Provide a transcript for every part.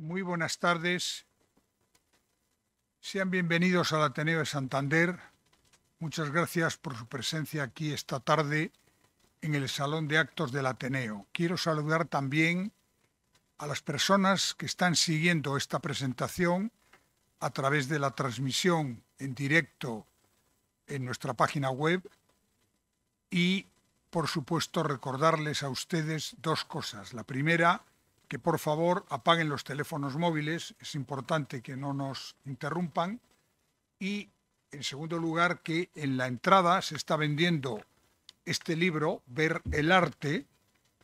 Muy buenas tardes. Sean bienvenidos al Ateneo de Santander. Muchas gracias por su presencia aquí esta tarde en el Salón de Actos del Ateneo. Quiero saludar también a las personas que están siguiendo esta presentación a través de la transmisión en directo en nuestra página web y, por supuesto, recordarles a ustedes dos cosas. La primera, que por favor apaguen los teléfonos móviles, es importante que no nos interrumpan. Y en segundo lugar, que en la entrada se está vendiendo este libro, Ver el Arte,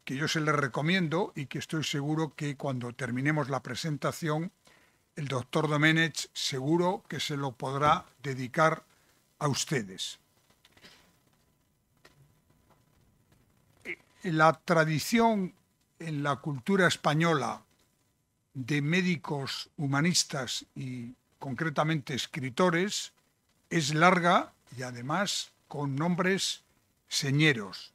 que yo se le recomiendo y que estoy seguro que cuando terminemos la presentación, el doctor Domenech seguro que se lo podrá dedicar a ustedes. Eh, la tradición en la cultura española de médicos humanistas y concretamente escritores es larga y además con nombres señeros.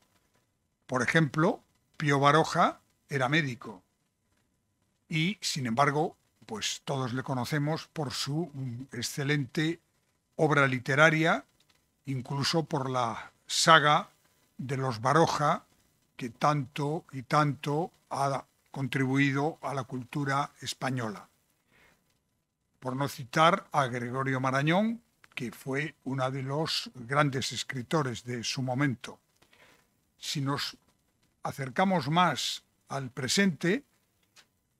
Por ejemplo, Pío Baroja era médico y, sin embargo, pues todos le conocemos por su excelente obra literaria, incluso por la saga de los Baroja que tanto y tanto ha contribuido a la cultura española. Por no citar a Gregorio Marañón, que fue uno de los grandes escritores de su momento. Si nos acercamos más al presente,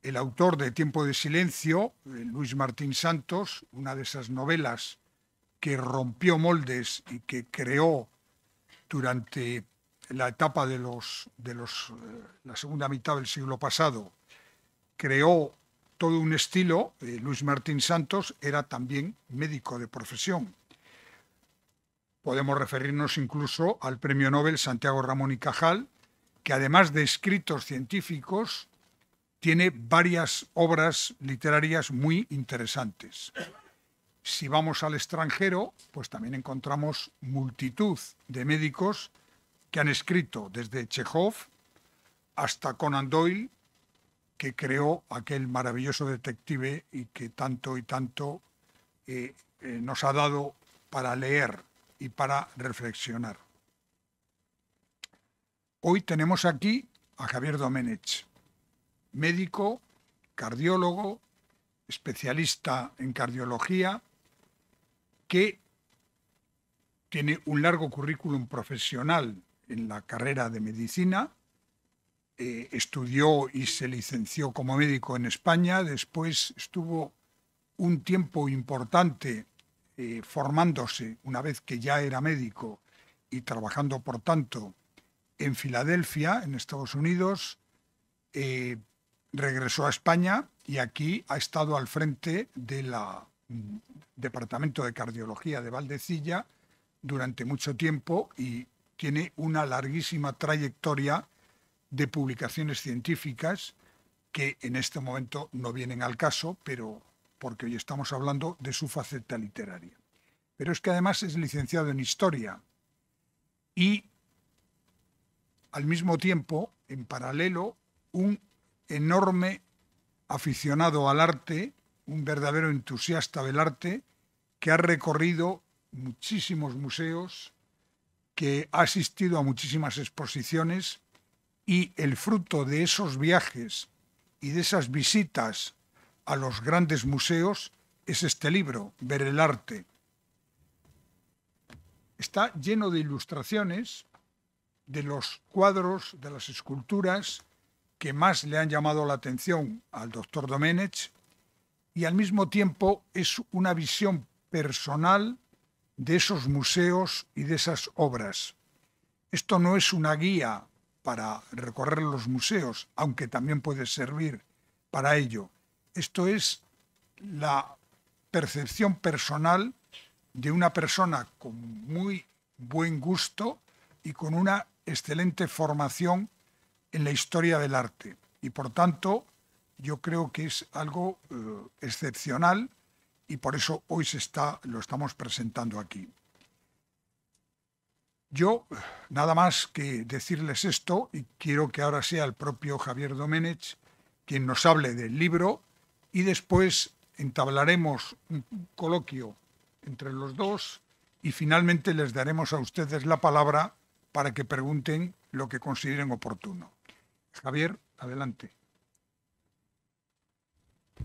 el autor de Tiempo de Silencio, eh, Luis Martín Santos, una de esas novelas que rompió moldes y que creó durante la etapa de los, de los, eh, la segunda mitad del siglo pasado, creó todo un estilo. Eh, Luis Martín Santos era también médico de profesión. Podemos referirnos incluso al premio Nobel Santiago Ramón y Cajal, que además de escritos científicos, tiene varias obras literarias muy interesantes. Si vamos al extranjero, pues también encontramos multitud de médicos que han escrito desde Chekhov hasta Conan Doyle, que creó aquel maravilloso detective y que tanto y tanto eh, eh, nos ha dado para leer y para reflexionar. Hoy tenemos aquí a Javier Domenech, médico, cardiólogo, especialista en cardiología, que tiene un largo currículum profesional en la carrera de medicina, eh, estudió y se licenció como médico en España, después estuvo un tiempo importante eh, formándose una vez que ya era médico y trabajando, por tanto, en Filadelfia, en Estados Unidos, eh, regresó a España y aquí ha estado al frente del mm, Departamento de Cardiología de Valdecilla durante mucho tiempo y tiene una larguísima trayectoria de publicaciones científicas que en este momento no vienen al caso, pero porque hoy estamos hablando de su faceta literaria. Pero es que además es licenciado en historia y al mismo tiempo, en paralelo, un enorme aficionado al arte, un verdadero entusiasta del arte, que ha recorrido muchísimos museos, que ha asistido a muchísimas exposiciones y el fruto de esos viajes y de esas visitas a los grandes museos es este libro, Ver el arte. Está lleno de ilustraciones de los cuadros, de las esculturas que más le han llamado la atención al doctor Domenech y al mismo tiempo es una visión personal de esos museos y de esas obras. Esto no es una guía para recorrer los museos, aunque también puede servir para ello. Esto es la percepción personal de una persona con muy buen gusto y con una excelente formación en la historia del arte. Y por tanto, yo creo que es algo eh, excepcional y por eso hoy se está, lo estamos presentando aquí. Yo nada más que decirles esto y quiero que ahora sea el propio Javier Doménez quien nos hable del libro y después entablaremos un coloquio entre los dos y finalmente les daremos a ustedes la palabra para que pregunten lo que consideren oportuno. Javier, adelante.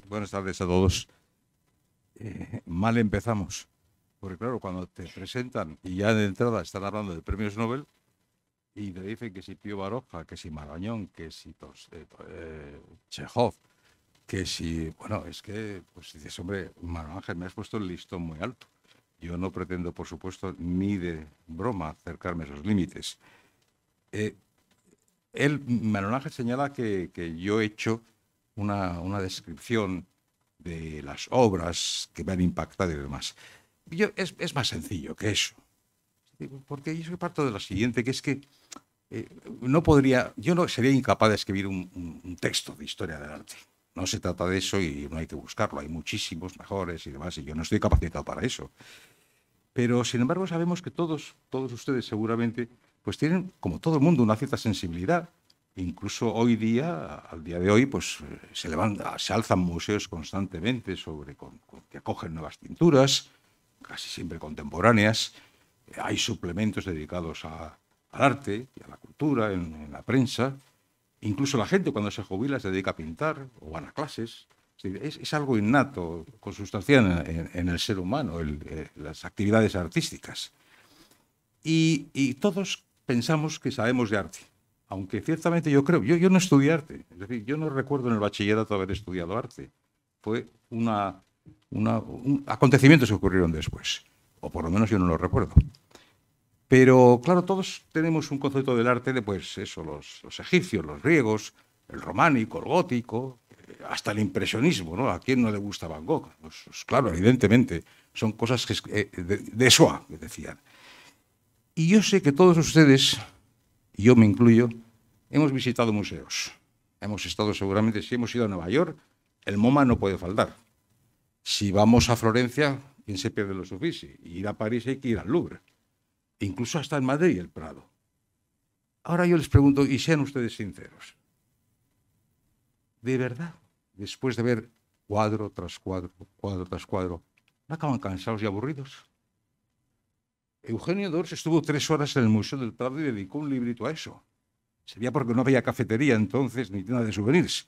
Buenas tardes a todos. Eh, mal empezamos. Porque claro, cuando te presentan y ya de entrada están hablando de premios Nobel y te dicen que si Pío Baroja, que si Marañón, que si Tos, eh, eh, que si, bueno, es que, pues dices, hombre, Manuel Ángel, me has puesto el listón muy alto. Yo no pretendo, por supuesto, ni de broma acercarme a esos límites. Eh, él, Ángel señala que, yo he hecho una, una descripción de las obras que me han impactado y demás. Yo, es, más sencillo que eso. Porque yo soy parto de la siguiente, que es que eh, no podría, yo no sería incapaz de escribir un, texto de historia del arte. No se trata de eso y no hay que buscarlo. Hay muchísimos mejores y demás, y yo no estoy capacitado para eso. Pero, sin embargo, sabemos que todos, todos ustedes seguramente, pues tienen, como todo el mundo, una cierta sensibilidad Incluso hoy día, al día de hoy, pues eh, se, se alzan museos constantemente sobre que acogen nuevas pinturas, casi siempre contemporáneas. Hay suplementos dedicados al arte y a la cultura en, la prensa. Incluso la gente cuando se jubila se dedica a pintar o van a clases. Es, algo innato, con en, en, el ser humano, eh, las actividades artísticas. y todos pensamos que sabemos de arte aunque ciertamente yo creo, yo, no estudié arte, es decir, yo no recuerdo en el bachillerato haber estudiado arte. Fue una, un, acontecimiento que ocurrieron después, o por lo menos yo no lo recuerdo. Pero claro, todos tenemos un concepto del arte de, pues eso, los, egipcios, los griegos, el románico, el gótico, eh, hasta el impresionismo, ¿no? ¿A quién no le gusta Van Gogh? Pues, pues claro, evidentemente, son cosas eh, de, Esoa, me decían. Y yo sé que todos ustedes yo me incluyo, hemos visitado museos. Hemos estado seguramente, si hemos ido a Nueva York, el MoMA no puede faltar. Si vamos a Florencia, ¿quién se pierde los Uffizi? Ir a París hay que ir al Louvre. incluso hasta en Madrid y el Prado. Ahora yo les pregunto, y sean ustedes sinceros, ¿de verdad, después de ver cuadro tras cuadro, cuadro tras cuadro, no acaban cansados y aburridos? Eugenio Dors estuvo tres horas en el Museo del Prado y dedicó un librito a eso. Sería porque no había cafetería entonces ni nada de souvenirs.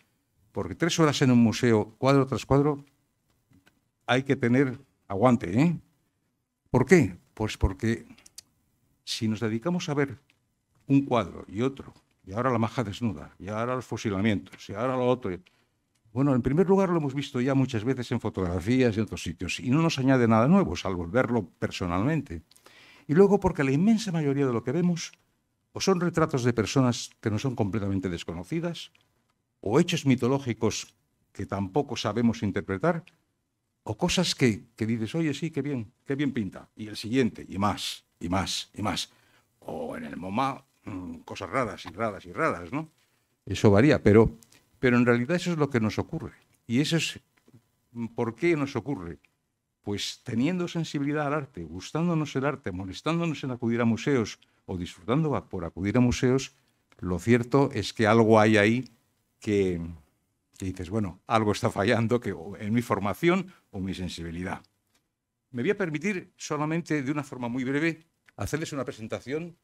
Porque tres horas en un museo, cuadro tras cuadro, hay que tener aguante. ¿eh? ¿Por qué? Pues porque si nos dedicamos a ver un cuadro y otro, y ahora la maja desnuda, y ahora los fusilamientos, y ahora lo otro. Bueno, en primer lugar lo hemos visto ya muchas veces en fotografías y otros sitios, y no nos añade nada nuevo, salvo verlo personalmente y luego porque la inmensa mayoría de lo que vemos o son retratos de personas que no son completamente desconocidas, o hechos mitológicos que tampoco sabemos interpretar, o cosas que, dices, oye, sí, qué bien, qué bien pinta, y el siguiente, y más, y más, y más. O en el MoMA, mm, cosas raras y raras y raras, ¿no? Eso varía, pero, pero en realidad eso es lo que nos ocurre. Y eso es mm, por qué nos ocurre pues teniendo sensibilidad al arte, gustándonos el arte, molestándonos en acudir a museos o disfrutando por acudir a museos, lo cierto es que algo hay ahí que, dices, bueno, algo está fallando que, en mi formación o mi sensibilidad. Me voy a permitir solamente de una forma muy breve hacerles una presentación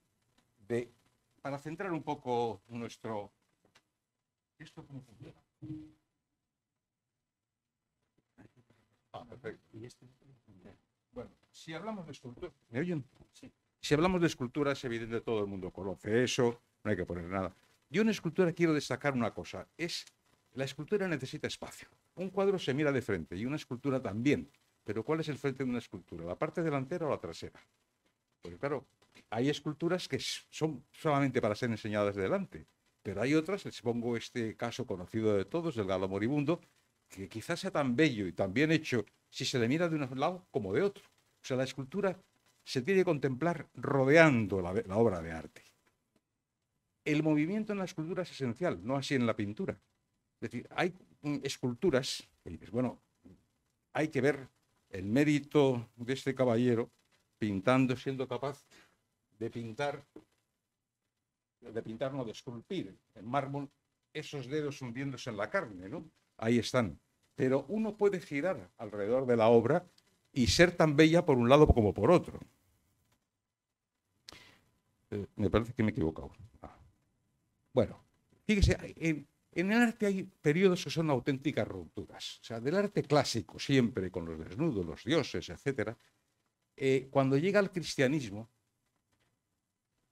para centrar un poco nuestro... ¿Esto Este bueno, si hablamos de escultura. ¿Me oyen? Si hablamos de escultura, es evidente, todo el mundo conoce eso, no hay que poner nada. Yo en escultura quiero destacar una cosa, es la escultura necesita espacio. Un cuadro se mira de frente y una escultura también, pero ¿cuál es el frente de una escultura? ¿La parte delantera o la trasera? Porque claro, hay esculturas que son solamente para ser enseñadas de delante, pero hay otras, les pongo este caso conocido de todos, del galo moribundo, que quizás sea tan bello y tan bien hecho si se le mira de un lado como de otro. O sea, la escultura se tiene que contemplar rodeando la, obra de arte. El movimiento en la escultura es esencial, no así en la pintura. Es decir, hay esculturas bueno, hay que ver el mérito de este caballero pintando, siendo capaz de pintar, de pintar, no, de esculpir en mármol esos dedos hundiéndose en la carne, ¿no? Ahí están pero uno puede girar alrededor de la obra y ser tan bella por un lado como por otro. Eh, me parece que me he equivocado. Ah. Bueno, fíjese, en, el arte hay periodos que son auténticas rupturas. O sea, del arte clásico, siempre con los desnudos, los dioses, etc., eh, cuando llega al cristianismo,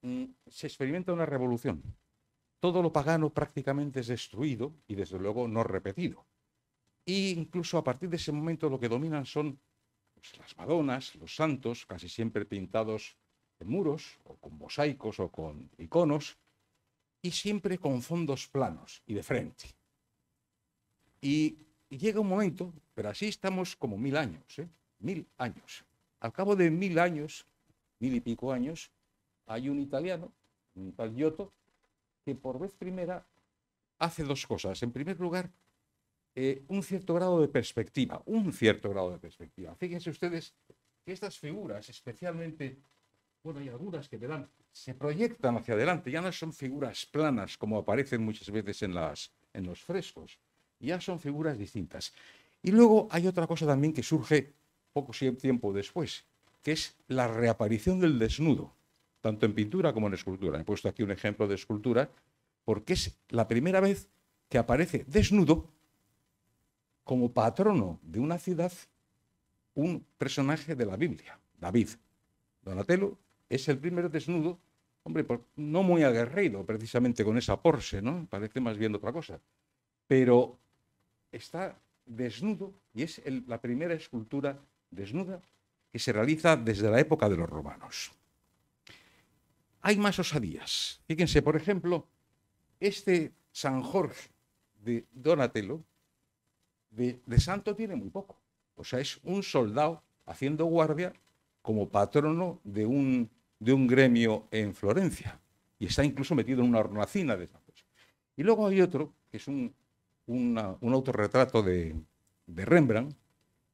mm, se experimenta una revolución. Todo lo pagano prácticamente es destruido y desde luego no repetido y incluso a partir de ese momento lo que dominan son pues, las Madonas, los santos, casi siempre pintados en muros o con mosaicos o con iconos, y siempre con fondos planos y de frente. Y, llega un momento, pero así estamos como mil años, ¿eh? mil años. Al cabo de mil años, mil y pico años, hay un italiano, un tal que por vez primera hace dos cosas. En primer lugar, eh, un cierto grado de perspectiva, un cierto grado de perspectiva. Fíjense ustedes que estas figuras, especialmente, bueno, hay algunas que dan, se proyectan hacia adelante, ya no son figuras planas como aparecen muchas veces en, las, en los frescos, ya son figuras distintas. Y luego hay otra cosa también que surge poco tiempo después, que es la reaparición del desnudo, tanto en pintura como en escultura. He puesto aquí un ejemplo de escultura, porque es la primera vez que aparece desnudo como patrono de una ciudad un personaje de la Biblia, David. Donatello es el primer desnudo, hombre, pues, no muy aguerrido precisamente con esa Porsche, ¿no? Parece más bien otra cosa. Pero está desnudo y es la primera escultura desnuda que se realiza desde la época de los romanos. Hay más osadías. Fíjense, por ejemplo, este San Jorge de Donatello de, santo tiene muy poco. O sea, es un soldado haciendo guardia como patrono de un, de un gremio en Florencia. Y está incluso metido en una hornacina de esas Y luego hay otro, que es un, un autorretrato de, de, Rembrandt,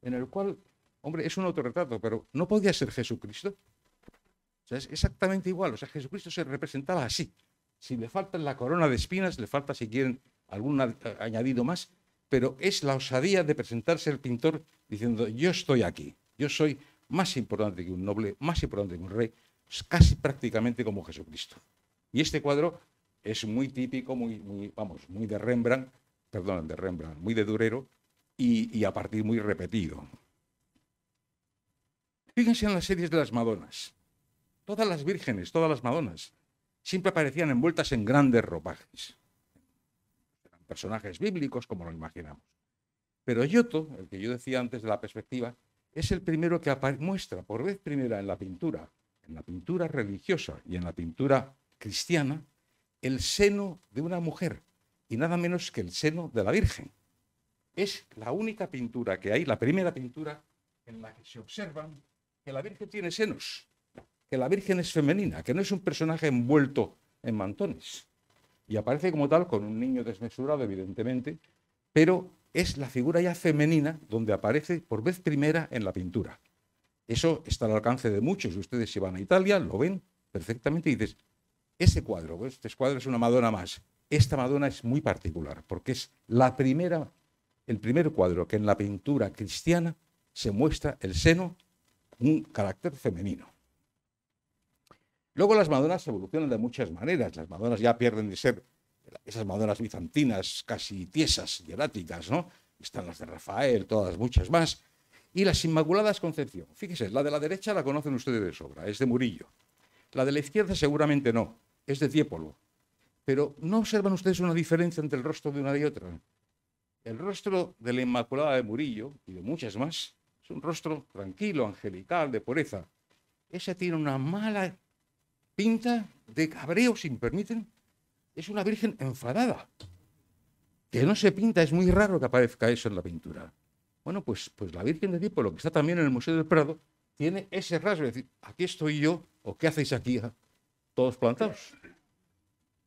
en el cual, hombre, es un autorretrato, pero no podía ser Jesucristo. O sea, es exactamente igual. O sea, Jesucristo se representaba así. Si le falta la corona de espinas, le falta, si quieren, algún añadido más, pero es la osadía de presentarse el pintor diciendo, yo estoy aquí, yo soy más importante que un noble, más importante que un rey, casi prácticamente como Jesucristo. Y este cuadro es muy típico, muy, vamos, muy de Rembrandt, perdón, de Rembrandt, muy de Durero y, y a partir muy repetido. Fíjense en las series de las Madonas. Todas las vírgenes, todas las Madonas, siempre aparecían envueltas en grandes ropajes personajes bíblicos como lo imaginamos. Pero Giotto, el que yo decía antes de la perspectiva, es el primero que muestra por vez primera en la pintura, en la pintura religiosa y en la pintura cristiana, el seno de una mujer y nada menos que el seno de la Virgen. Es la única pintura que hay, la primera pintura en la que se observan que la Virgen tiene senos, que la Virgen es femenina, que no es un personaje envuelto en mantones y aparece como tal con un niño desmesurado, evidentemente, pero es la figura ya femenina donde aparece por vez primera en la pintura. Eso está al alcance de muchos. Ustedes si van a Italia lo ven perfectamente y dices, ese cuadro, este cuadro es una Madonna más. Esta Madonna es muy particular porque es la primera, el primer cuadro que en la pintura cristiana se muestra el seno, un carácter femenino. Luego las Madonas evolucionan de muchas maneras. Las Madonas ya pierden de ser esas Madonas bizantinas casi tiesas, hieráticas, ¿no? Están las de Rafael, todas muchas más. Y las Inmaculadas Concepción. Fíjese, la de la derecha la conocen ustedes de sobra, es de Murillo. La de la izquierda seguramente no, es de Tiepolo. Pero ¿no observan ustedes una diferencia entre el rostro de una y otra? El rostro de la Inmaculada de Murillo y de muchas más es un rostro tranquilo, angelical, de pureza. Esa tiene una mala pinta de cabreo, si me permiten, es una virgen enfadada. Que no se pinta, es muy raro que aparezca eso en la pintura. Bueno, pues, pues la Virgen de lo que está también en el Museo del Prado, tiene ese rasgo, es decir, aquí estoy yo, o qué hacéis aquí, ah? todos plantados.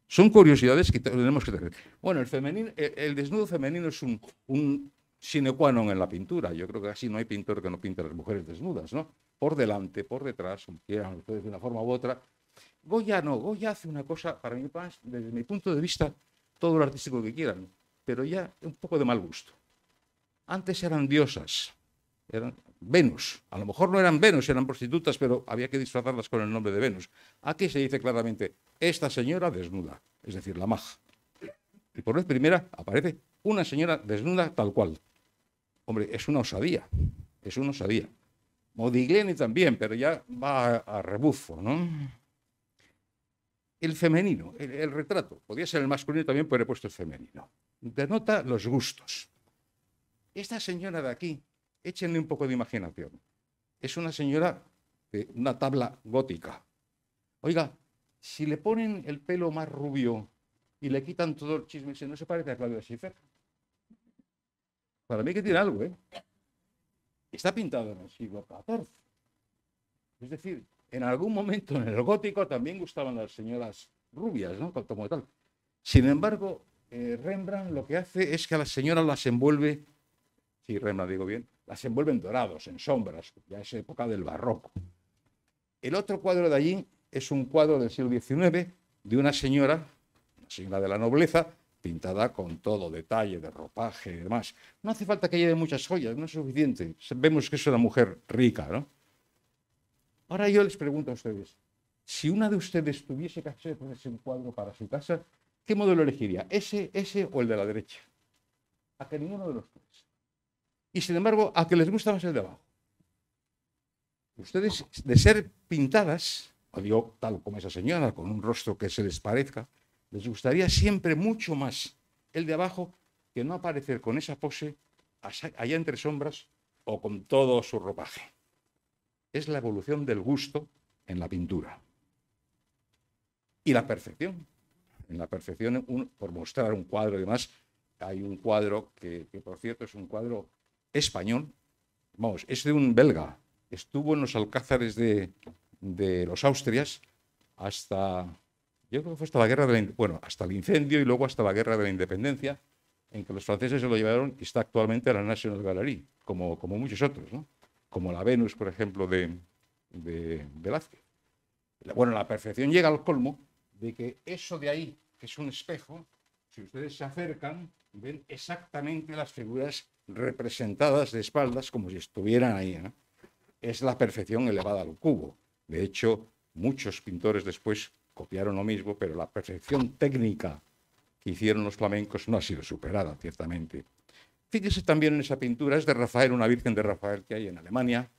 Son curiosidades que tenemos que tener. Bueno, el, femenino, el, desnudo femenino es un, sine qua non en la pintura. Yo creo que así no hay pintor que no pinte a las mujeres desnudas, ¿no? Por delante, por detrás, quieran ustedes de una forma u otra, Goya no, Goya hace una cosa, para mí, desde mi punto de vista, todo lo artístico que quieran, pero ya un poco de mal gusto. Antes eran diosas, eran Venus. A lo mejor no eran Venus, eran prostitutas, pero había que disfrazarlas con el nombre de Venus. Aquí se dice claramente, esta señora desnuda, es decir, la maja. Y por vez primera aparece una señora desnuda tal cual. Hombre, es una osadía, es una osadía. Modigliani también, pero ya va a, a rebufo, ¿no? el femenino, el, retrato, podía ser el masculino también, pero he puesto el femenino. Denota los gustos. Esta señora de aquí, échenle un poco de imaginación. Es una señora de una tabla gótica. Oiga, si le ponen el pelo más rubio y le quitan todo el chisme, no se parece a Claudia Schiffer. Para mí que tiene algo, ¿eh? Está pintado en el siglo XIV. Es decir, en algún momento en el gótico también gustaban las señoras rubias, ¿no? Como tal. Sin embargo, eh, Rembrandt lo que hace es que a las señoras las envuelve, sí, Rembrandt digo bien, las envuelve en dorados, en sombras, ya es época del barroco. El otro cuadro de allí es un cuadro del siglo XIX de una señora, una señora de la nobleza, pintada con todo detalle de ropaje y demás. No hace falta que lleve muchas joyas, no es suficiente. Vemos que es una mujer rica, ¿no? Ahora yo les pregunto a ustedes, si una de ustedes tuviese que hacer un cuadro para su casa, ¿qué modelo elegiría? ¿Ese, ese o el de la derecha? A que ninguno de los tres. Y sin embargo, a que les gusta más el de abajo. Ustedes, de ser pintadas, o digo, tal como esa señora, con un rostro que se les parezca, les gustaría siempre mucho más el de abajo que no aparecer con esa pose allá entre sombras o con todo su ropaje es la evolución del gusto en la pintura. Y la perfección. En la perfección, por mostrar un cuadro y demás, hay un cuadro que, por cierto, es un cuadro español. Vamos, es de un belga. Estuvo en los alcázares de, los Austrias hasta, yo creo que fue hasta la guerra bueno, hasta el incendio y luego hasta la guerra de la independencia, en que los franceses se lo llevaron y está actualmente a la National Gallery, como, como muchos otros, ¿no? como la Venus, por ejemplo, de, de Velázquez. Bueno, la perfección llega al colmo de que eso de ahí, que es un espejo, si ustedes se acercan, ven exactamente las figuras representadas de espaldas como si estuvieran ahí. Es la perfección elevada al cubo. De hecho, muchos pintores después copiaron lo mismo, pero la perfección técnica que hicieron los flamencos no ha sido superada, ciertamente. Fíjese también en esa pintura, es de Rafael, una Virgen de Rafael que hay en Alemania.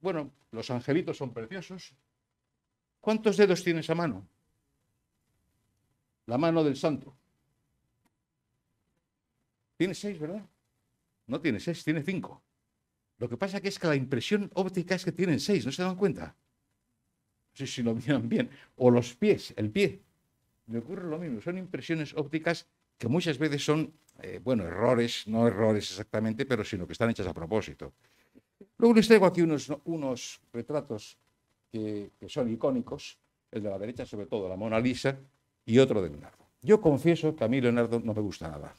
Bueno, los angelitos son preciosos. ¿Cuántos dedos tiene esa mano? La mano del santo. Tiene seis, ¿verdad? No tiene seis, tiene cinco. Lo que pasa que es que la impresión óptica es que tienen seis, ¿no se dan cuenta? No sé si lo miran bien. O los pies, el pie. Me ocurre lo mismo. Son impresiones ópticas que muchas veces son eh, bueno, errores, no errores exactamente, pero sino que están hechas a propósito. Luego les traigo aquí unos, unos retratos que, son icónicos, el de la derecha sobre todo, la Mona Lisa, y otro de Leonardo. Yo confieso que a mí Leonardo no me gusta nada,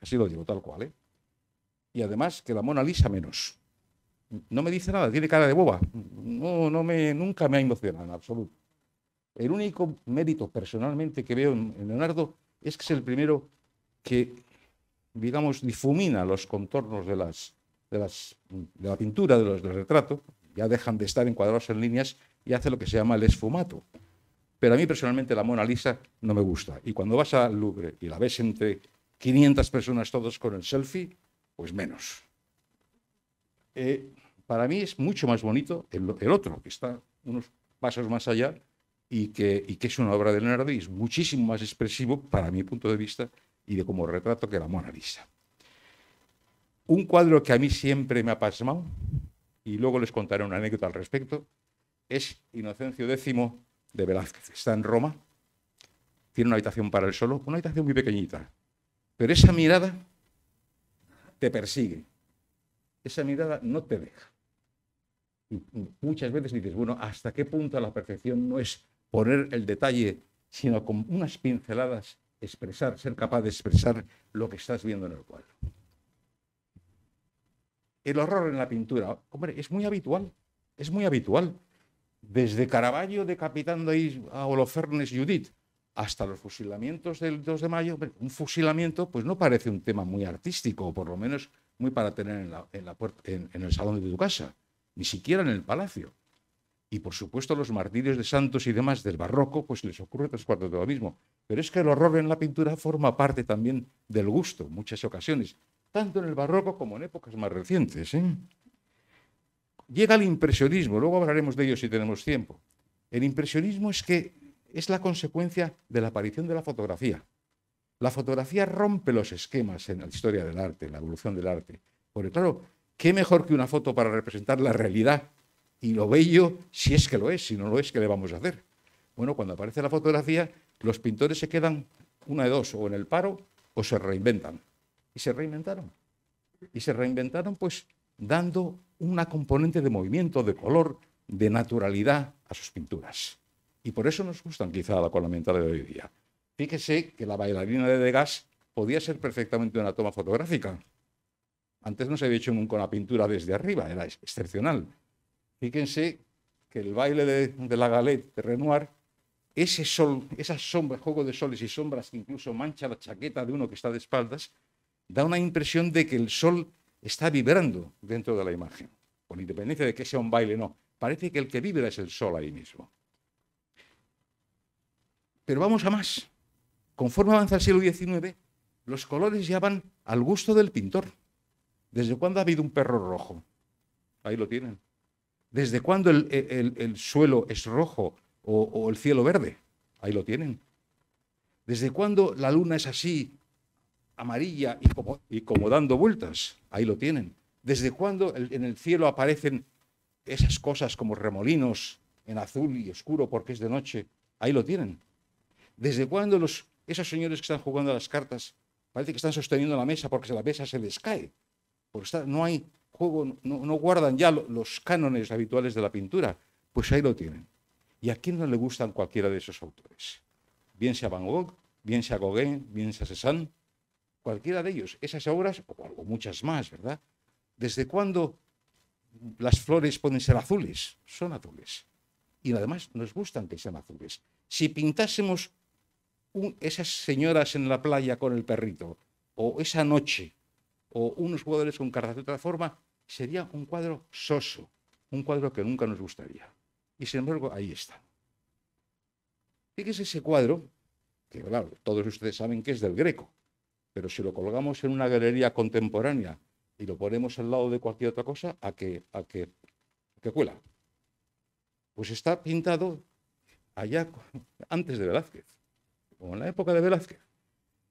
así lo digo tal cual, ¿eh? Y además que la Mona Lisa menos. No me dice nada, tiene cara de boba. No, no me, nunca me ha emocionado en absoluto. El único mérito personalmente que veo en Leonardo es que es el primero que digamos, difumina los contornos de, la pintura, de los, del retrato, ya dejan de estar encuadrados en líneas y hace lo que se llama el esfumato. Pero a mí personalmente la Mona Lisa no me gusta. Y cuando vas al Louvre y la ves entre 500 personas todos con el selfie, pues menos. Eh, para mí es mucho más bonito el, otro, que está unos pasos más allá y que, y que es una obra de Leonardo y es muchísimo más expresivo, para mi punto de vista, y de como retrato que la Mona Lisa. Un cuadro que a mí siempre me ha pasmado, y luego les contaré una anécdota al respecto, es Inocencio X de Velázquez. Está en Roma, tiene una habitación para él solo, una habitación muy pequeñita, pero esa mirada te persigue, esa mirada no te deja. muchas veces dices, bueno, ¿hasta qué punto la perfección no es poner el detalle, sino con unas pinceladas expresar, ser capaz de expresar lo que estás viendo en el cuadro. El horror en la pintura, hombre, es muy habitual, es muy habitual. Desde Caravaggio decapitando ahí a Holofernes Judith hasta los fusilamientos del 2 de mayo, un fusilamiento pues no parece un tema muy artístico, o por lo menos muy para tener en, la, en el salón de tu casa, ni siquiera en el palacio. Y por supuesto los martirios de santos y demás del barroco, pues les ocurre tres cuartos de lo mismo. Pero es que el horror en la pintura forma parte también del gusto, muchas ocasiones, tanto en el barroco como en épocas más recientes. ¿eh? Llega el impresionismo, luego hablaremos de ello si tenemos tiempo. El impresionismo es que es la consecuencia de la aparición de la fotografía. La fotografía rompe los esquemas en la historia del arte, en la evolución del arte. Por el claro, ¿qué mejor que una foto para representar la realidad y lo bello, si es que lo es, si no lo es, ¿qué le vamos a hacer? Bueno, cuando aparece la fotografía, los pintores se quedan una de dos, o en el paro o se reinventan. Y se reinventaron. Y se reinventaron pues dando una componente de movimiento, de color, de naturalidad a sus pinturas. Y por eso nos gustan quizá la mental de hoy día. Fíjese que la bailarina de Degas podía ser perfectamente una toma fotográfica. Antes no se había hecho nunca una pintura desde arriba, era excepcional. Fíjense que el baile de, la galette de Renoir, ese sol, esas sombra, juego de soles y sombras que incluso mancha la chaqueta de uno que está de espaldas, da una impresión de que el sol está vibrando dentro de la imagen, con independencia de que sea un baile o no. Parece que el que vibra es el sol ahí mismo. Pero vamos a más. Conforme avanza el siglo XIX, los colores ya van al gusto del pintor. ¿Desde cuándo ha habido un perro rojo? Ahí lo tienen. ¿Desde cuándo el, suelo es rojo o, el cielo verde? Ahí lo tienen. ¿Desde cuándo la luna es así, amarilla y como, dando vueltas? Ahí lo tienen. ¿Desde cuándo en el cielo aparecen esas cosas como remolinos en azul y oscuro porque es de noche? Ahí lo tienen. ¿Desde cuándo los, esos señores que están jugando a las cartas parece que están sosteniendo la mesa porque la mesa se les cae? Porque no hay no, guardan ya los cánones habituales de la pintura. Pues ahí lo tienen. ¿Y a quién no le gustan cualquiera de esos autores? Bien sea Van Gogh, bien sea Gauguin, bien sea Cézanne, cualquiera de ellos. Esas obras, o muchas más, ¿verdad? ¿Desde cuándo las flores pueden ser azules? Son azules. Y además nos gustan que sean azules. Si pintásemos esas señoras en la playa con el perrito, o esa noche, o unos jugadores con cartas de otra forma, sería un cuadro soso, un cuadro que nunca nos gustaría. Y sin embargo, ahí está. es ese cuadro, que claro, todos ustedes saben que es del Greco, pero si lo colgamos en una galería contemporánea y lo ponemos al lado de cualquier otra cosa, a qué a cuela. Pues está pintado allá antes de Velázquez, como en la época de Velázquez.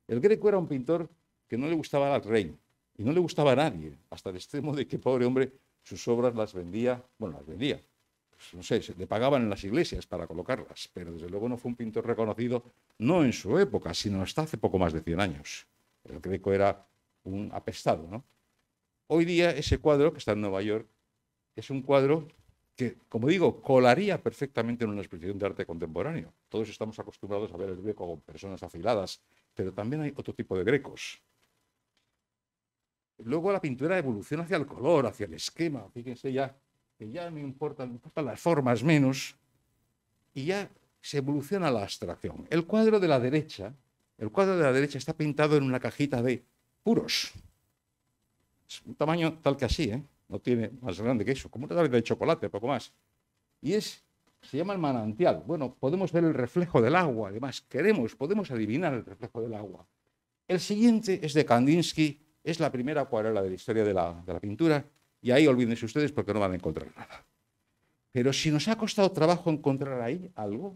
El Greco era un pintor que no le gustaba al rey, y no le gustaba a nadie, hasta el extremo de que, pobre hombre, sus obras las vendía, bueno, las vendía, pues, no sé, se le pagaban en las iglesias para colocarlas, pero desde luego no fue un pintor reconocido, no en su época, sino hasta hace poco más de 100 años. El Greco era un apestado, ¿no? Hoy día ese cuadro, que está en Nueva York, es un cuadro que, como digo, colaría perfectamente en una exposición de arte contemporáneo. Todos estamos acostumbrados a ver el greco con personas afiladas, pero también hay otro tipo de grecos. Luego la pintura evoluciona hacia el color, hacia el esquema. Fíjense ya que ya no importan, las formas menos. Y ya se evoluciona la abstracción. El cuadro de la derecha, el cuadro de la derecha está pintado en una cajita de puros. Es un tamaño tal que así, ¿eh? No tiene más grande que eso, como una tableta de chocolate, poco más. Y es, se llama el manantial. Bueno, podemos ver el reflejo del agua, además, queremos, podemos adivinar el reflejo del agua. El siguiente es de Kandinsky, es la primera acuarela de la historia de la, pintura y ahí olvídense ustedes porque no van a encontrar nada. Pero si nos ha costado trabajo encontrar ahí algo,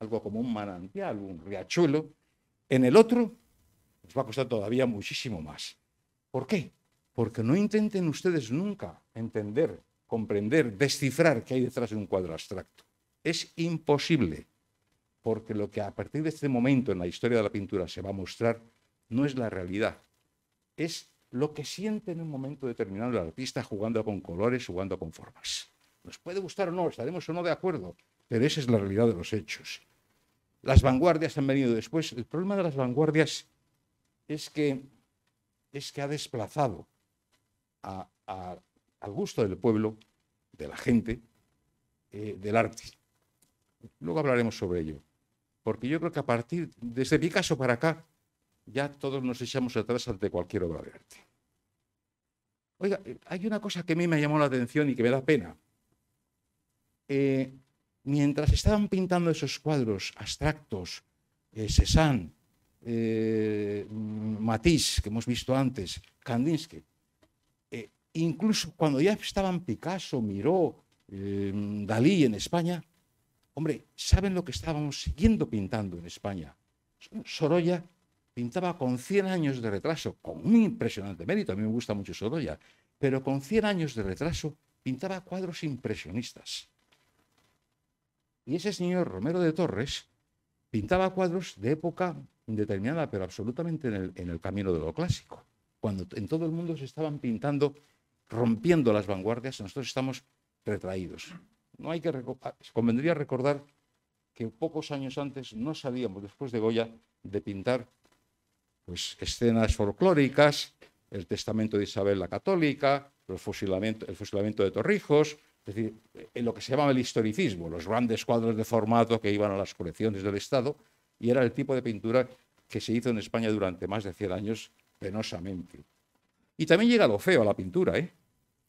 algo como un manantial, un riachuelo, en el otro nos va a costar todavía muchísimo más. ¿Por qué? Porque no intenten ustedes nunca entender, comprender, descifrar qué hay detrás de un cuadro abstracto. Es imposible, porque lo que a partir de este momento en la historia de la pintura se va a mostrar no es la realidad, es lo que siente en un momento determinado el artista jugando con colores, jugando con formas. Nos puede gustar o no, estaremos o no de acuerdo, pero esa es la realidad de los hechos. Las vanguardias han venido después. El problema de las vanguardias es que, es que ha desplazado al gusto del pueblo, de la gente, eh, del arte. Luego hablaremos sobre ello, porque yo creo que a partir, desde Picasso para acá, ya todos nos echamos atrás ante cualquier obra de arte. Oiga, eh, hay una cosa que a mí me llamó la atención y que me da pena. Eh, mientras estaban pintando esos cuadros abstractos, eh, Cézanne, Matisse, que hemos visto antes, Kandinsky, incluso cuando ya estaban Picasso, Miró, Dalí en España, hombre, ¿saben lo que estábamos siguiendo pintando en España? Sorolla pintaba con 100 años de retraso, con un impresionante mérito, a mí me gusta mucho Sorolla, pero con 100 años de retraso pintaba cuadros impresionistas. Y ese señor Romero de Torres pintaba cuadros de época indeterminada, pero absolutamente en el, camino de lo clásico. Cuando en todo el mundo se estaban pintando, rompiendo las vanguardias, nosotros estamos retraídos. No hay que ah, pues convendría recordar que pocos años antes no sabíamos, después de Goya, de pintar pues, escenas folclóricas, el testamento de Isabel la Católica, el fusilamiento, el fusilamiento de Torrijos, es decir, en eh, lo que se llamaba el historicismo, los grandes cuadros de formato que iban a las colecciones del Estado, y era el tipo de pintura que se hizo en España durante más de 100 años penosamente. Y también llega lo feo a la pintura. ¿eh?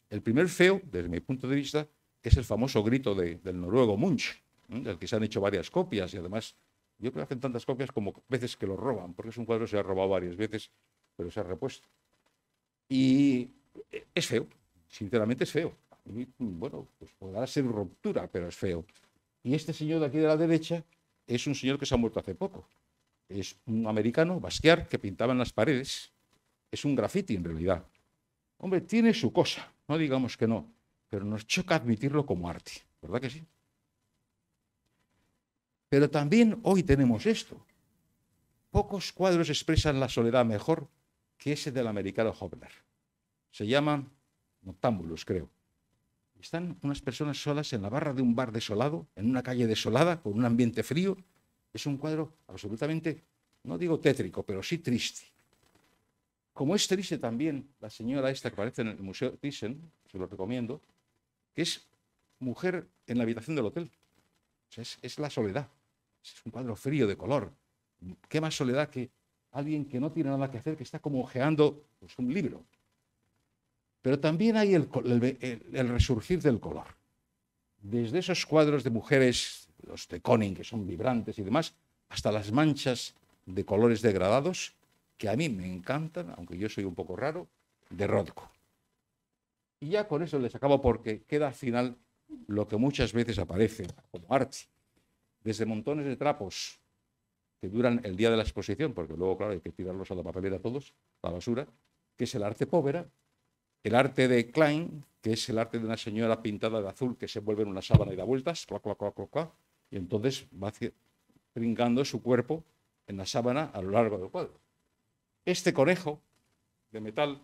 El primer feo, desde mi punto de vista, es el famoso grito del noruego Munch, ¿eh? del que se han hecho varias copias y además yo creo que hacen tantas copias como veces que lo roban, porque es un cuadro que se ha robado varias veces, pero se ha repuesto. Y eh, es feo, sinceramente es feo. bueno, pues podrá ser ruptura, pero es feo. Y este señor de aquí de la derecha es un señor que se ha muerto hace poco. Es un americano, Basquiat, que pintaba en las paredes. Es un graffiti en realidad. Hombre, tiene su cosa, no digamos que no, pero nos choca admitirlo como arte, ¿verdad que sí? Pero también hoy tenemos esto. Pocos cuadros expresan la soledad mejor que ese del americano Hopper. Se llaman noctámbulos, creo. Están unas personas solas en la barra de un bar desolado, en una calle desolada, con un ambiente frío. Es un cuadro absolutamente, no digo tétrico, pero sí triste. Como es triste también la señora esta que aparece en el Museo Thyssen, se lo recomiendo, que es mujer en la habitación del hotel. es la soledad. Es un cuadro frío de color. ¿Qué más soledad que alguien que no tiene nada que hacer, que está como ojeando pues, un libro? Pero también hay el, resurgir del color. Desde esos cuadros de mujeres, los de Conning, que son vibrantes y demás, hasta las manchas de colores degradados, que a mí me encantan, aunque yo soy un poco raro, de Rodko. Y ya con eso les acabo porque queda al final lo que muchas veces aparece como arte, desde montones de trapos que duran el día de la exposición, porque luego, claro, hay que tirarlos a la papelera todos, a la basura, que es el arte povera, el arte de Klein, que es el arte de una señora pintada de azul que se vuelve en una sábana y da vueltas, y entonces va brincando su cuerpo en la sábana a lo largo del cuadro. Este conejo de metal,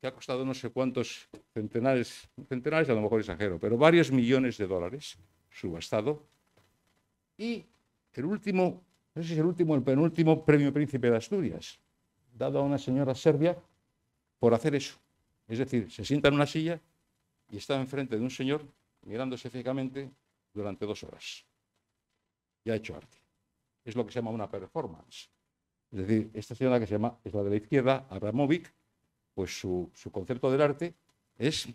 que ha costado no sé cuántos centenares, centenares a lo mejor exagero, pero varios millones de dólares, subastado, y el último, no sé si es el último, el penúltimo premio Príncipe de Asturias, dado a una señora serbia por hacer eso. Es decir, se sienta en una silla y está enfrente de un señor mirándose fijamente durante dos horas. Y ha hecho arte. Es lo que se llama una performance. Es decir, esta señora que se llama, es la de la izquierda, Abramovic, pues su, concepto del arte es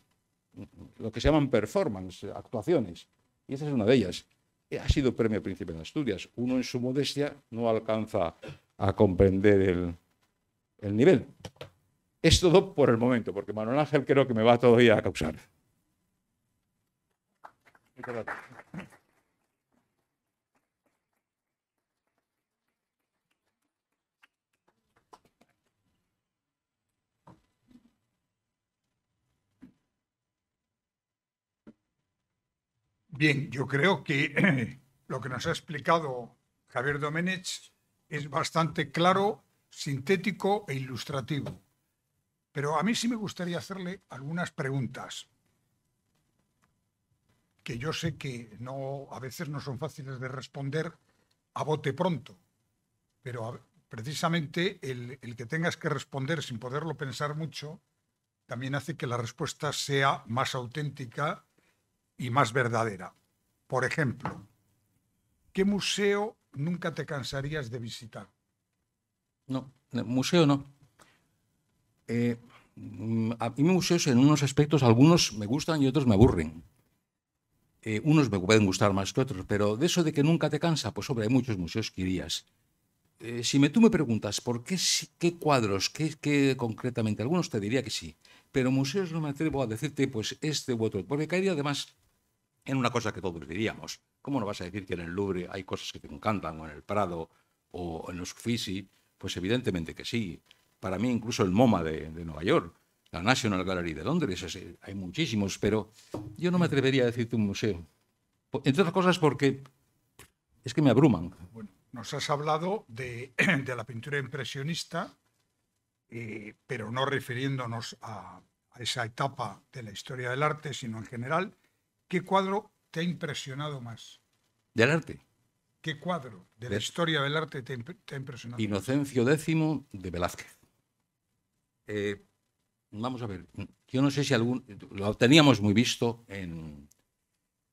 lo que se llaman performance, actuaciones. Y esa es una de ellas. Eh, ha sido premio Príncipe de Asturias. Uno en su modestia no alcanza a comprender el, nivel. Es todo por el momento, porque Manuel Ángel creo que me va todavía a causar. Bien, yo creo que lo que nos ha explicado Javier Domenech es bastante claro, sintético e ilustrativo. Pero a mí sí me gustaría hacerle algunas preguntas que yo sé que no, a veces no son fáciles de responder a bote pronto, pero precisamente el, que tengas que responder sin poderlo pensar mucho también hace que la respuesta sea más auténtica y más verdadera. Por ejemplo, ¿qué museo nunca te cansarías de visitar? No, museo no. Eh, mm, a mí museos en unos aspectos, algunos me gustan y otros me aburren. Eh, unos me pueden gustar más que otros, pero de eso de que nunca te cansa, pues hombre, hay muchos museos que irías. Eh, si me, tú me preguntas por qué, qué cuadros, qué, qué, concretamente, algunos te diría que sí, pero museos no me atrevo a decirte pues este u otro, porque caería además en una cosa que todos diríamos. ¿Cómo no vas a decir que en el Louvre hay cosas que te encantan, o en el Prado, o en los Uffizi? Pues evidentemente que sí. Para mí incluso el MoMA de, Nueva York, la National Gallery de Londres, eh, hay muchísimos, pero yo no me atrevería a decirte un museo. Entre otras cosas porque es que me abruman. Bueno, nos has hablado de, la pintura impresionista, eh, pero no refiriéndonos a esa etapa de la historia del arte, sino en general. ¿Qué cuadro te ha impresionado más? Del arte. ¿Qué cuadro de, la historia del arte te, ha impresionado? Inocencio X de Velázquez. Eh, vamos a ver, yo no sé si algún. Lo teníamos muy visto en,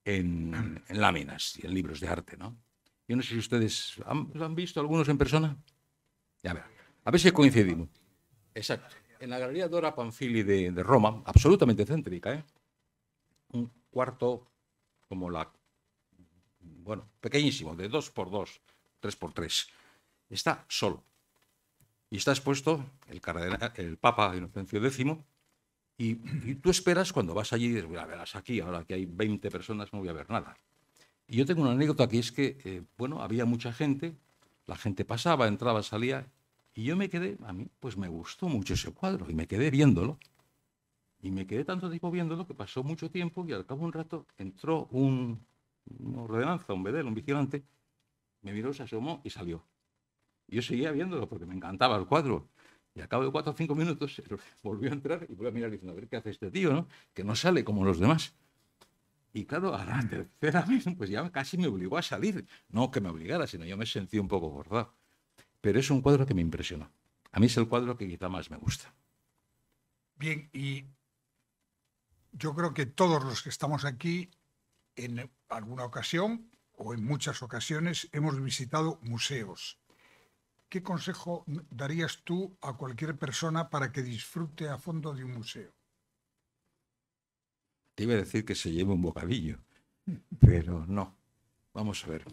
en, ah. láminas y en libros de arte, ¿no? Yo no sé si ustedes han, han visto algunos en persona. Ya ver, a ver si coincidimos. Exacto. En la Galería Dora Panfili de, Roma, absolutamente céntrica, ¿eh? cuarto como la, bueno, pequeñísimo, de dos por dos, tres por tres. Está solo. Y está expuesto el, cardenal, el Papa Inocencio X. Y, tú esperas cuando vas allí y dices, a verás aquí, ahora que hay 20 personas no voy a ver nada. Y yo tengo una anécdota que es que, eh, bueno, había mucha gente, la gente pasaba, entraba, salía, y yo me quedé, a mí pues me gustó mucho ese cuadro y me quedé viéndolo. Y me quedé tanto tiempo viéndolo que pasó mucho tiempo y al cabo de un rato entró un, ordenanza, un bedel, un vigilante, me miró, se asomó y salió. Yo seguía viéndolo porque me encantaba el cuadro. Y al cabo de cuatro o cinco minutos volvió a entrar y volvió a mirar diciendo, a ver qué hace este tío, ¿no? Que no sale como los demás. Y claro, a la mm. tercera vez, pues ya casi me obligó a salir. No que me obligara, sino yo me sentí un poco bordado. Pero es un cuadro que me impresionó. A mí es el cuadro que quizá más me gusta. Bien, y yo creo que todos los que estamos aquí, en alguna ocasión o en muchas ocasiones, hemos visitado museos. ¿Qué consejo darías tú a cualquier persona para que disfrute a fondo de un museo? Te iba a decir que se lleve un bocadillo, pero no. Vamos a ver.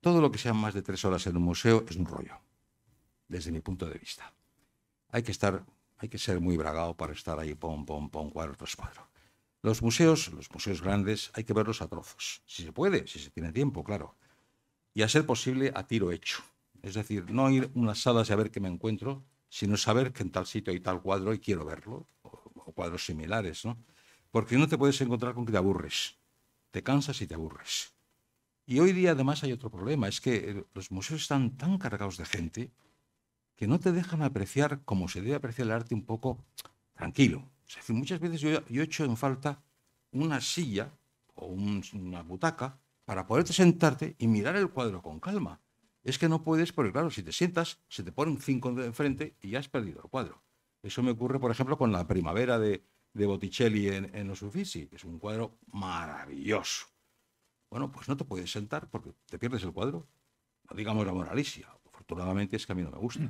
Todo lo que sea más de tres horas en un museo es un rollo, desde mi punto de vista. Hay que estar hay que ser muy bragado para estar ahí, pom, pom, pom, cuadro tras cuadro. Los museos, los museos grandes, hay que verlos a trozos. Si se puede, si se tiene tiempo, claro. Y a ser posible, a tiro hecho. Es decir, no ir unas salas y a ver qué me encuentro, sino saber que en tal sitio hay tal cuadro y quiero verlo, o, o cuadros similares, ¿no? Porque no te puedes encontrar con que te aburres. Te cansas y te aburres. Y hoy día además hay otro problema, es que eh, los museos están tan cargados de gente que no te dejan apreciar como se debe apreciar el arte un poco tranquilo. muchas veces yo, he hecho en falta una silla o una butaca para poderte sentarte y mirar el cuadro con calma. Es que no puedes, porque claro, si te sientas, se te pone un cinco enfrente y ya has perdido el cuadro. Eso me ocurre, por ejemplo, con la primavera de, Botticelli en, Los Uffizi, que es un cuadro maravilloso. Bueno, pues no te puedes sentar porque te pierdes el cuadro. No digamos la Moralicia afortunadamente es que a mí no me gusta.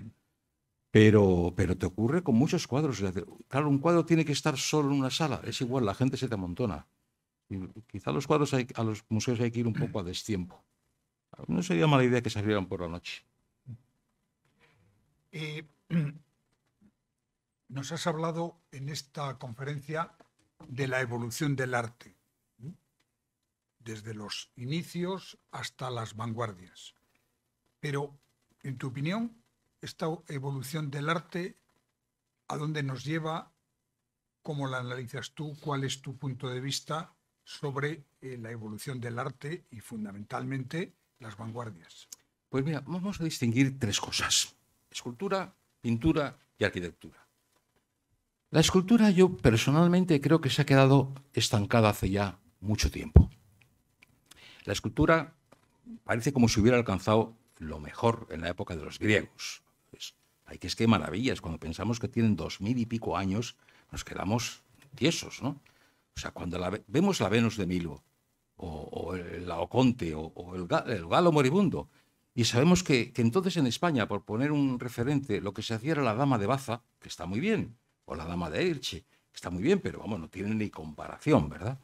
Pero, pero te ocurre con muchos cuadros. Claro, un cuadro tiene que estar solo en una sala. Es igual, la gente se te amontona. Y quizá los cuadros a los museos hay que ir un poco a destiempo. No sería mala idea que salieran por la noche. Eh, nos has hablado en esta conferencia de la evolución del arte, desde los inicios hasta las vanguardias. Pero en tu opinión, esta evolución del arte, ¿a dónde nos lleva? ¿Cómo la analizas tú? ¿Cuál es tu punto de vista sobre eh, la evolución del arte y fundamentalmente las vanguardias? Pues mira, vamos a distinguir tres cosas. Escultura, pintura y arquitectura. La escultura yo personalmente creo que se ha quedado estancada hace ya mucho tiempo. La escultura parece como si hubiera alcanzado lo mejor en la época de los griegos. hay que es que maravillas, cuando pensamos que tienen dos mil y pico años, nos quedamos tiesos, ¿no? O sea, cuando la, vemos la Venus de Milo, o, o el Laoconte, o, el, Galo Moribundo, y sabemos que, entonces en España, por poner un referente, lo que se hacía era la Dama de Baza, que está muy bien, o la Dama de Erche, que está muy bien, pero vamos, no tienen ni comparación, ¿verdad?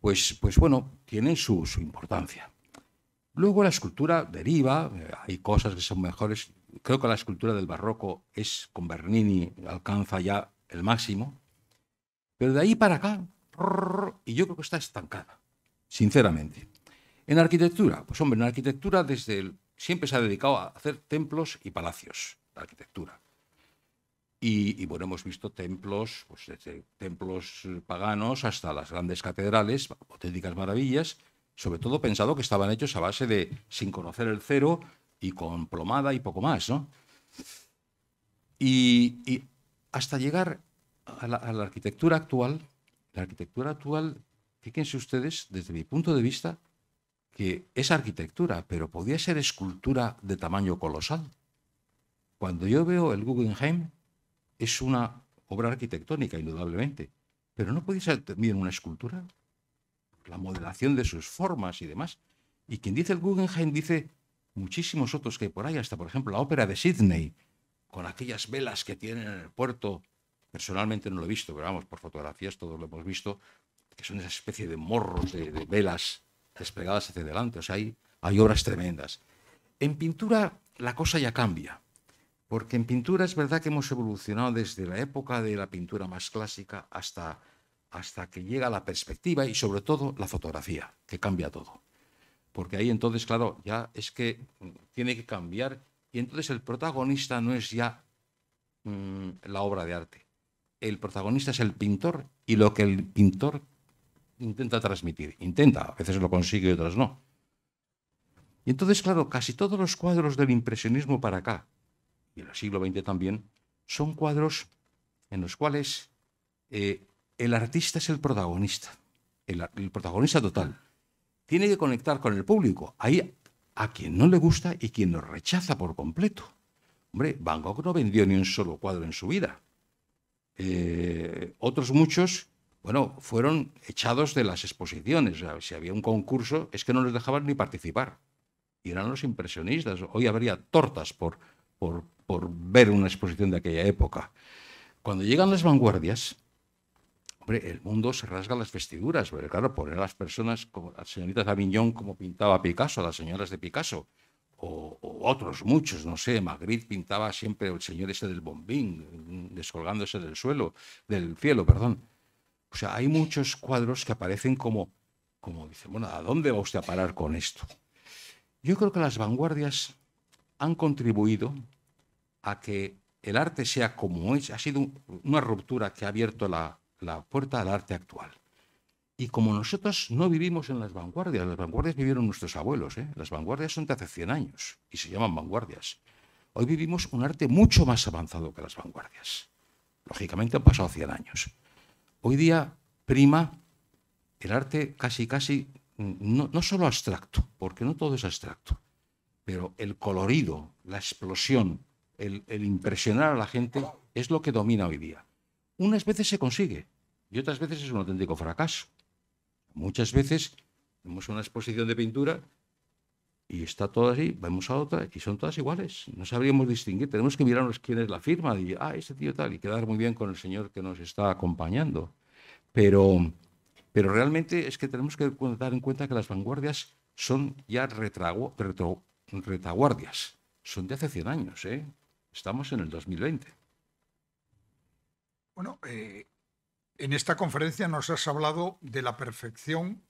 Pues, pues bueno, tienen su importancia. Luego la escultura deriva, eh, hay cosas que son mejores. Creo que la escultura del barroco es con Bernini, alcanza ya el máximo. Pero de ahí para acá, y yo creo que está estancada, sinceramente. En arquitectura, pues hombre, en arquitectura desde siempre se ha dedicado a hacer templos y palacios, la arquitectura. Y, bueno, hemos visto templos, pues desde templos paganos hasta las grandes catedrales, auténticas maravillas, sobre todo pensado que estaban hechos a base de sin conocer el cero y con plomada y poco más, ¿no? Y, hasta llegar a la, arquitectura actual, la arquitectura actual, fíjense ustedes, desde mi punto de vista, que es arquitectura, pero podía ser escultura de tamaño colosal. Cuando yo veo el Guggenheim, es una obra arquitectónica, indudablemente, pero no podía ser también una escultura la modelación de sus formas y demás. Y quien dice el Guggenheim dice muchísimos otros que hay por ahí, hasta por ejemplo la ópera de Sydney, con aquellas velas que tienen en el puerto. Personalmente no lo he visto, pero vamos, por fotografías todos lo hemos visto, que son esa especie de morros de, velas desplegadas hacia adelante. O sea, hay, hay obras tremendas. En pintura la cosa ya cambia, porque en pintura es verdad que hemos evolucionado desde la época de la pintura más clásica hasta hasta que llega la perspectiva y sobre todo la fotografía, que cambia todo. Porque ahí entonces, claro, ya es que mm, tiene que cambiar y entonces el protagonista no es ya mm, la obra de arte. El protagonista es el pintor y lo que el pintor intenta transmitir. Intenta, a veces lo consigue y otras no. Y entonces, claro, casi todos los cuadros del impresionismo para acá, y el siglo XX también, son cuadros en los cuales eh, el artista es el protagonista, el, protagonista total. Tiene que conectar con el público, Hay a quien no le gusta y quien lo rechaza por completo. Hombre, Van Gogh no vendió ni un solo cuadro en su vida. Eh, otros muchos, bueno, fueron echados de las exposiciones. si había un concurso, es que no les dejaban ni participar. Y eran los impresionistas. Hoy habría tortas por, por, por ver una exposición de aquella época. Cuando llegan las vanguardias, el mundo se rasga las vestiduras, pero claro, poner a las personas como las señoritas Aviñón como pintaba Picasso, las señoras de Picasso, o, otros muchos, no sé, Magritte pintaba siempre el señor ese del bombín, mm, descolgándose del suelo, del cielo, perdón. O sea, hay muchos cuadros que aparecen como, como dicen, bueno, ¿a dónde va usted a parar con esto? Yo creo que las vanguardias han contribuido a que el arte sea como es, ha sido una ruptura que ha abierto la, la puerta al arte actual. Y como nosotros no vivimos en las vanguardias, las vanguardias vivieron nuestros abuelos, ¿eh? las vanguardias son de hace 100 años y se llaman vanguardias. Hoy vivimos un arte mucho más avanzado que las vanguardias. Lógicamente han pasado 100 años. Hoy día prima el arte casi, casi, mm, no, solo abstracto, porque no todo es abstracto, pero el colorido, la explosión, el impresionar a la gente es lo que domina hoy día. Unas veces se consigue y otras veces es un auténtico fracaso. Muchas veces vemos una exposición de pintura y está todo así, vamos a otra y son todas iguales. No sabríamos distinguir, tenemos que mirarnos quién es la firma y, ah, ese tío tal, y quedar muy bien con el señor que nos está acompañando. Pero, pero realmente es que tenemos que dar en cuenta que las vanguardias son ya retaguardias, son de hace 100 años, ¿eh? estamos en el 2020. Bueno, eh, en esta conferencia nos has hablado de la perfección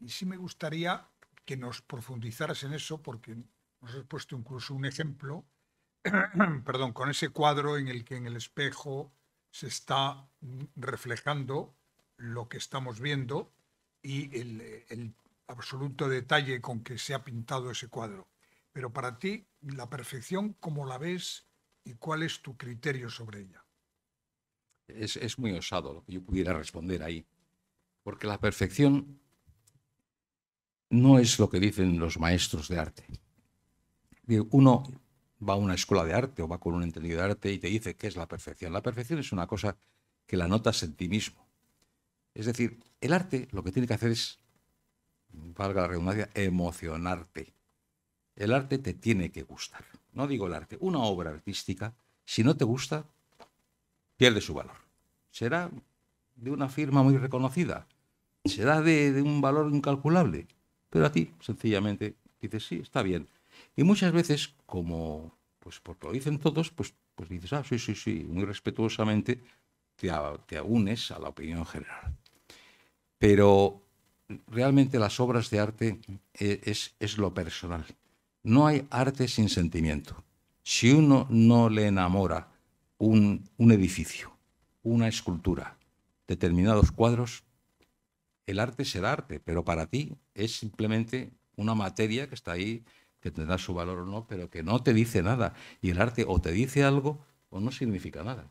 y sí me gustaría que nos profundizaras en eso porque nos has puesto incluso un ejemplo, perdón, con ese cuadro en el que en el espejo se está reflejando lo que estamos viendo y el, el absoluto detalle con que se ha pintado ese cuadro. Pero para ti, la perfección, ¿cómo la ves y cuál es tu criterio sobre ella? es, muy osado lo que yo pudiera responder ahí. Porque la perfección no es lo que dicen los maestros de arte. Uno va a una escuela de arte o va con un entendido de arte y te dice qué es la perfección. La perfección es una cosa que la notas en ti mismo. Es decir, el arte lo que tiene que hacer es, valga la redundancia, emocionarte. El arte te tiene que gustar. No digo el arte, una obra artística, si no te gusta, pierde su valor. Será de una firma muy reconocida, será de, un valor incalculable, pero a ti sencillamente dices, sí, está bien. Y muchas veces, como pues lo dicen todos, pues, pues dices, ah, sí, sí, sí, muy respetuosamente te, te unes a la opinión general. Pero realmente las obras de arte e, es, es, lo personal. No hay arte sin sentimiento. Si uno no le enamora un, un edificio, una escultura, determinados cuadros, el arte será arte, pero para ti es simplemente una materia que está ahí, que tendrá su valor o no, pero que no te dice nada. Y el arte o te dice algo o no significa nada.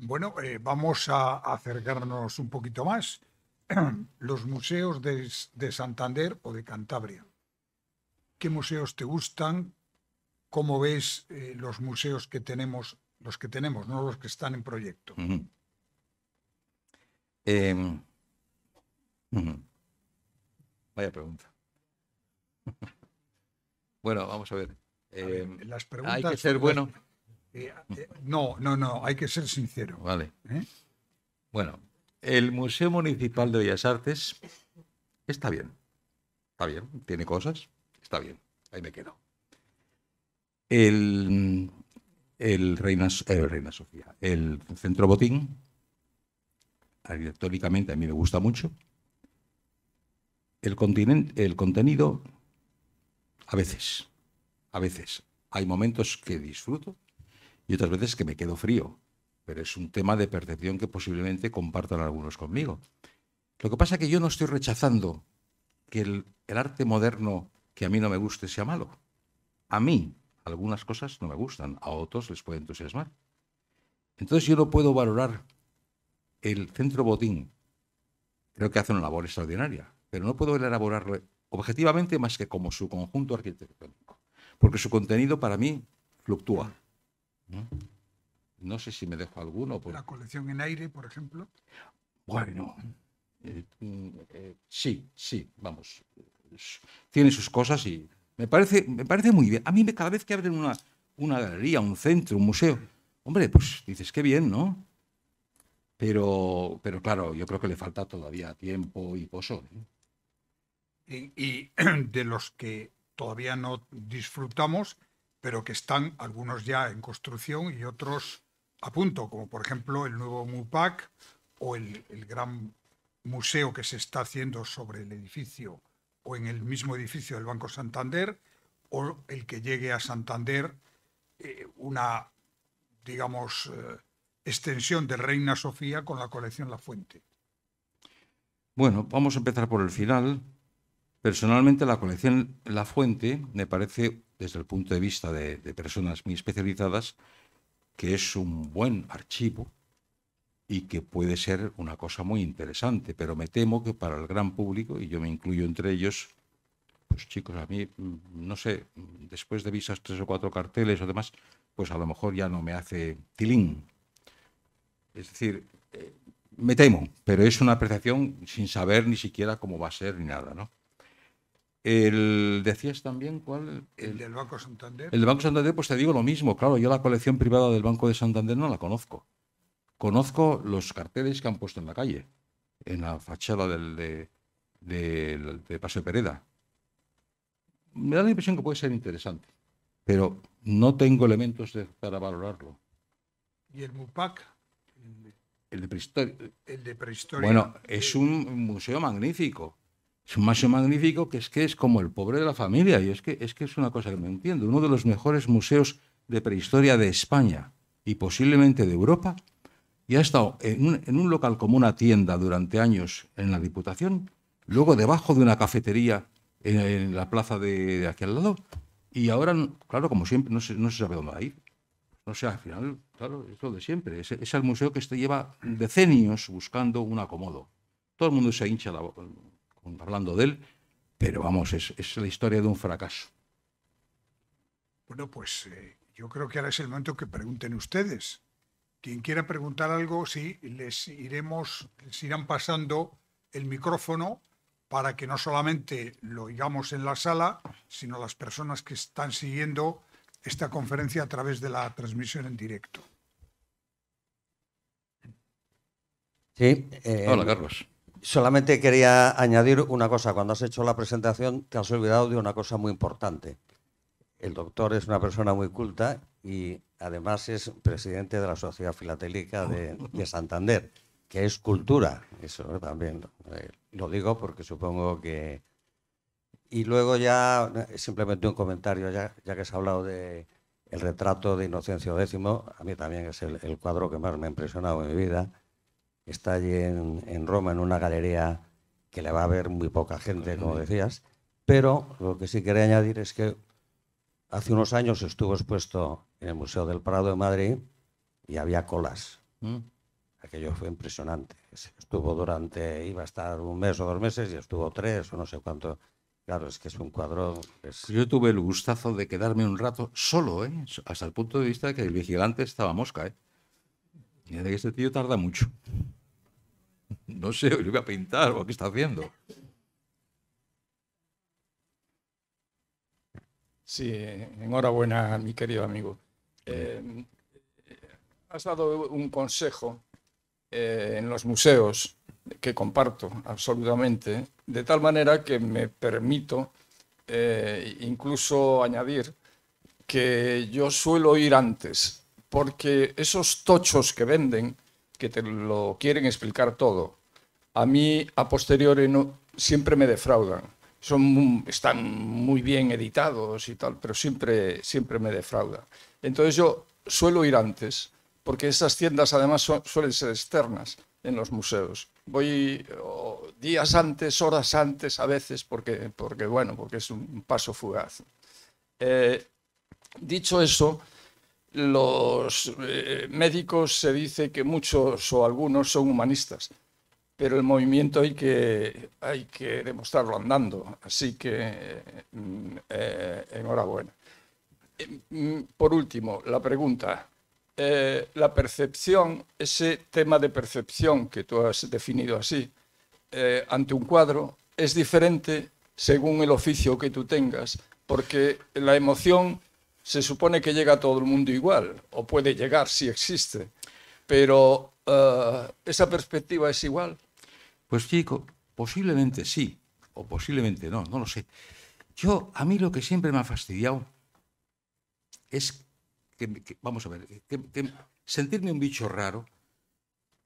Bueno, eh, vamos a acercarnos un poquito más. Los museos de, de Santander o de Cantabria. ¿Qué museos te gustan? cómo ves eh, los museos que tenemos, los que tenemos, no los que están en proyecto. Em, Vaya pregunta. bueno, vamos a ver. Em, las preguntas hay que ser bueno. Eh, eh, no, no, no, hay que ser sincero. Vale. Bueno, el Museo Municipal de Bellas Artes está bien. Está bien, tiene cosas, está bien. Ahí me quedo el, eh, Reina, Sofía, el Centro Botín, arquitectónicamente a mí me gusta mucho. El, el contenido, a veces, a veces. Hay momentos que disfruto y otras veces que me quedo frío, pero es un tema de percepción que posiblemente compartan algunos conmigo. Lo que pasa es que yo no estoy rechazando que el arte moderno que a mí no me guste sea malo. A mí algunas cosas no me gustan, a otros les puede entusiasmar. Entonces yo no puedo valorar el centro botín. Creo que hace una labor extraordinaria, pero no puedo elaborarlo objetivamente más que como su conjunto arquitectónico, porque su contenido para mí fluctúa. ¿no? sé si me dejo alguno. Por... La colección en aire, por ejemplo. Bueno, eh, mm, eh, sí, sí, vamos. Eh, tiene sus cosas y me parece, me parece muy bien. A mí me, cada vez que abren una, una galería, un centro, un museo, hombre, pues dices, qué bien, ¿no? Pero, pero claro, yo creo que le falta todavía tiempo y pozo. ¿eh? Y, de los que todavía no disfrutamos, pero que están algunos ya en construcción y otros a punto, como por ejemplo el nuevo MUPAC o el, el gran museo que se está haciendo sobre el edificio o en el mismo edificio del Banco Santander, o el que llegue a Santander eh, una, digamos, eh, extensión de Reina Sofía con la colección La Fuente. Bueno, vamos a empezar por el final. Personalmente la colección La Fuente me parece, desde el punto de vista de personas muy especializadas, que es un buen archivo y que puede ser una cosa muy interesante, pero me temo que para el gran público, y yo me incluyo entre ellos, pues chicos, a mí, mm, no sé, mm, después de visas tres o cuatro carteles o demás, pues a lo mejor ya no me hace tilín. Es decir, eh, me temo, pero es una apreciación sin saber ni siquiera cómo va a ser ni nada, ¿no? El, decías también cuál... El, el del Banco Santander. El del Banco Santander, pues te digo lo mismo, claro, yo la colección privada del Banco de Santander no la conozco. Conozco los carteles que han puesto en la calle, en la fachada del, de, Paso Pereda. Me da la impresión que puede ser interesante, pero no tengo elementos para valorarlo. ¿Y el MUPAC? El de prehistoria. Bueno, es un museo magnífico. Es un museo magnífico que es que es como el pobre de la familia. Y es que es, que es una cosa que no entiendo. Uno de los mejores museos de prehistoria de España y posiblemente de Europa y ha estado en un, local como una tienda durante años en la Diputación, luego debajo de una cafetería en, la plaza de, aquí al lado, y ahora, claro, como siempre, no se, sabe dónde va a ir. No sé, al final, claro, es lo de siempre. Es, el museo que este lleva decenios buscando un acomodo. Todo el mundo se hincha hablando de él, pero vamos, es, la historia de un fracaso. Bueno, pues eh, yo creo que ahora es el momento que pregunten ustedes. Quien quiera preguntar algo, sí, les iremos, les irán pasando el micrófono para que no solamente lo oigamos en la sala, sino las personas que están siguiendo esta conferencia a través de la transmisión en directo. Sí. Eh, Hola, Carlos. Solamente quería añadir una cosa. Cuando has hecho la presentación te has olvidado de una cosa muy importante. El doctor es una persona muy culta y además es presidente de la Sociedad Filatélica de, Santander, que es cultura, eso también eh, lo digo porque supongo que... Y luego ya, eh, simplemente un comentario, ya, que se ha hablado de retrato de Inocencio X, a mí también es el, cuadro que más me ha impresionado en mi vida, está allí en, en Roma, en una galería que le va a ver muy poca gente, como decías, pero lo que sí quería añadir es que hace unos años estuvo expuesto en el Museo del Prado de Madrid y había colas. Mm. Aquello fue impresionante. Estuvo durante, iba a estar un mes o dos meses y estuvo tres o no sé cuánto. Claro, es que es un cuadro. Yo tuve el gustazo de quedarme un rato solo, ¿eh? hasta el punto de vista de que el vigilante estaba mosca. ¿eh? Y de que este tío tarda mucho. No sé, lo voy a pintar o qué está haciendo. Sí, eh, enhorabuena, mi querido amigo. Eh, has dado un consejo eh, en los museos que comparto absolutamente, de tal manera que me permito eh, incluso añadir que yo suelo ir antes, porque esos tochos que venden, que te lo quieren explicar todo, a mí a posteriori no, siempre me defraudan. Son están muy bien editados y tal, pero siempre, siempre me defraudan. Entonces yo suelo ir antes, porque esas tiendas además suelen ser externas en los museos. Voy días antes, horas antes a veces, porque, bueno, porque es un paso fugaz. Eh, dicho eso, los eh, médicos se dice que muchos o algunos son humanistas, pero el movimiento hay que, hay que demostrarlo andando, así que mm, eh, enhorabuena. Eh, mm, por último, la pregunta. Eh, la percepción, ese tema de percepción que tú has definido así, eh, ante un cuadro, es diferente según el oficio que tú tengas, porque la emoción se supone que llega a todo el mundo igual, o puede llegar si existe, pero ¿esa perspectiva es igual? Pues chico, posiblemente sí, o posiblemente no, no lo sé. Yo, a mí lo que siempre me ha fastidiado es que, vamos a ver, sentirme un bicho raro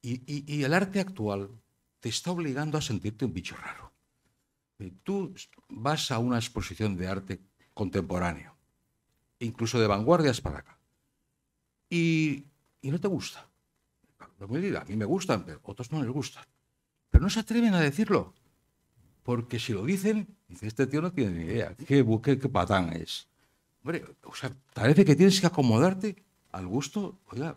y, el arte actual te está obligando a sentirte un bicho raro. Eh, tú vas a una exposición de arte contemporáneo, incluso de vanguardias para acá, y, no te gusta. a mí me gustan, pero a otros no les gustan. Pero no se atreven a decirlo, porque si lo dicen, dice, este tío no tiene ni idea, qué patán es. Hombre, o sea, parece que tienes que acomodarte al gusto. Oiga,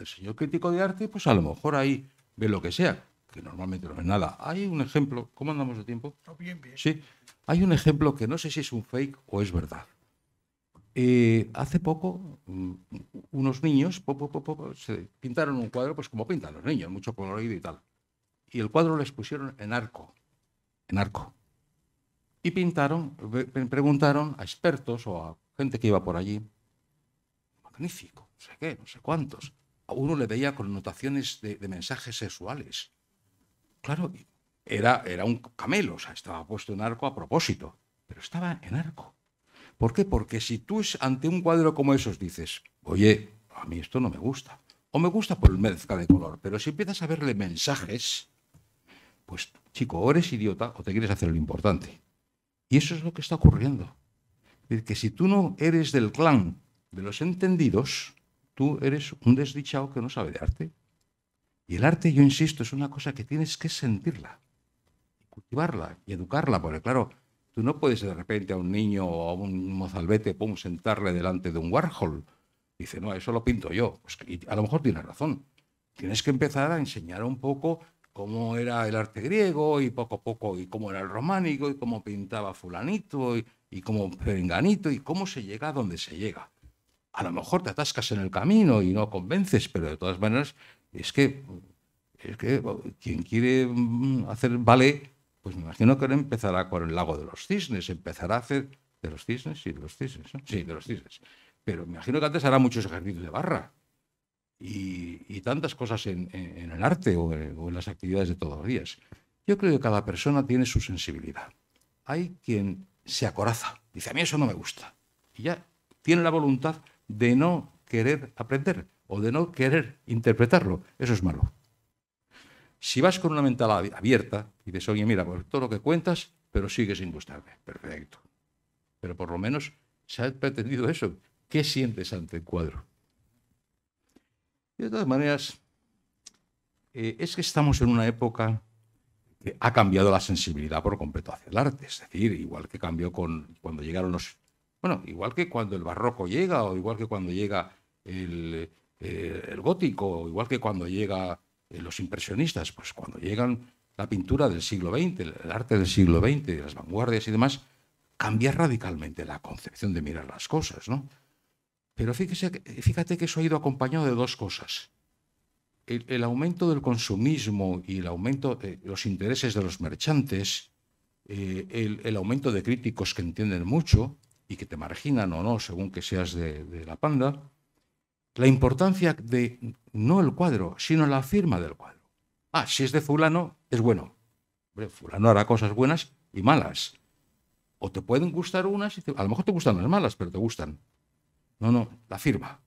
el señor crítico de arte, pues a lo mejor ahí ve lo que sea, que normalmente no es nada. Hay un ejemplo, ¿cómo andamos de tiempo? Bien, bien. Sí, hay un ejemplo que no sé si es un fake o es verdad. Eh, hace poco, mm, unos niños se pintaron un cuadro, pues como pintan los niños, mucho colorido y tal. Y el cuadro les pusieron en arco, en arco. Y pintaron, preguntaron a expertos o a gente que iba por allí. Magnífico, no sé qué, no sé cuántos. A uno le veía connotaciones de, de mensajes sexuales. Claro, era, era un camelo, o sea, estaba puesto en arco a propósito, pero estaba en arco. ¿Por qué? Porque si tú ante un cuadro como esos dices, oye, a mí esto no me gusta, o me gusta por el mezcla de color, pero si empiezas a verle mensajes, pues chico, o eres idiota o te quieres hacer lo importante. Y eso es lo que está ocurriendo. Es que si tú no eres del clan de los entendidos, tú eres un desdichado que no sabe de arte. Y el arte, yo insisto, es una cosa que tienes que sentirla, cultivarla y educarla, porque claro, tú no puedes de repente a un niño o a un mozalbete, pum, sentarle delante de un Warhol. Dice, no, eso lo pinto yo. Pues, y a lo mejor tienes razón. Tienes que empezar a enseñar un poco cómo era el arte griego y poco a poco y cómo era el románico y cómo pintaba fulanito y, cómo perenganito y cómo se llega a donde se llega. A lo mejor te atascas en el camino y no convences, pero de todas maneras es que, es que quien quiere mm, hacer ballet, pues me imagino que ahora empezará con el lago de los cisnes, empezará a hacer de los cisnes, y de los cisnes, sí, de los cisnes. Pero me imagino que antes hará muchos ejercicios de barra y, tantas cosas en, el arte o en, las actividades de todos los días. Yo creo que cada persona tiene su sensibilidad. Hay quien se acoraza, dice, a mí eso no me gusta. Y ya tiene la voluntad de no querer aprender o de no querer interpretarlo. Eso es malo. Si vas con una mentalidad abierta y dices, oye, mira, pues todo lo que cuentas, pero sigues sin gustarme. Perfecto. Pero por lo menos se ha pretendido eso. ¿Qué sientes ante el cuadro? de todas maneras, eh, es que estamos en una época que ha cambiado la sensibilidad por completo hacia el arte. Es decir, igual que cambió con, cuando llegaron los... Bueno, igual que cuando el barroco llega, o igual que cuando llega el, eh, gótico, o igual que cuando llega eh, los impresionistas, pues cuando llegan la pintura del siglo XX, el arte del siglo XX, las vanguardias y demás, cambia radicalmente la concepción de mirar las cosas, ¿no? Pero fíjate que eso ha ido acompañado de dos cosas. El, aumento del consumismo y el aumento de los intereses de los merchantes, eh, el, aumento de críticos que entienden mucho y que te marginan o no según que seas de, la panda, la importancia de no el cuadro, sino la firma del cuadro. Ah, si es de fulano, es bueno. fulano hará cosas buenas y malas. O te pueden gustar unas, y a lo mejor te gustan las malas, pero te gustan. No, no, la firma.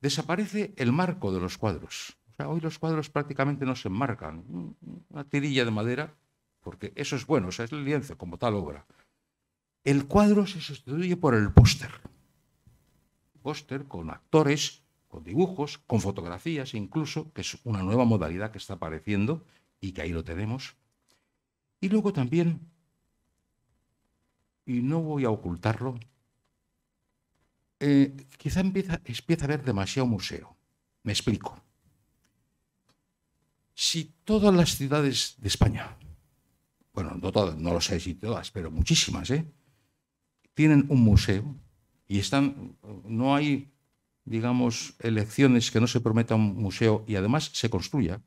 Desaparece el marco de los cuadros. hoy los cuadros prácticamente no se enmarcan. Una tirilla de madera, porque eso es bueno, o sea, es el lienzo como tal obra. El cuadro se sustituye por el póster. Póster con actores, con dibujos, con fotografías incluso, que es una nueva modalidad que está apareciendo y que ahí lo tenemos. Y luego también, y no voy a ocultarlo, eh, quizá empieza, empieza a haber demasiado museo. Me explico. Si todas las ciudades de España, bueno, no todas, no lo sé si todas, pero muchísimas, ¿eh? tienen un museo y están, no hay, digamos, elecciones que no se prometa un museo y además se construya,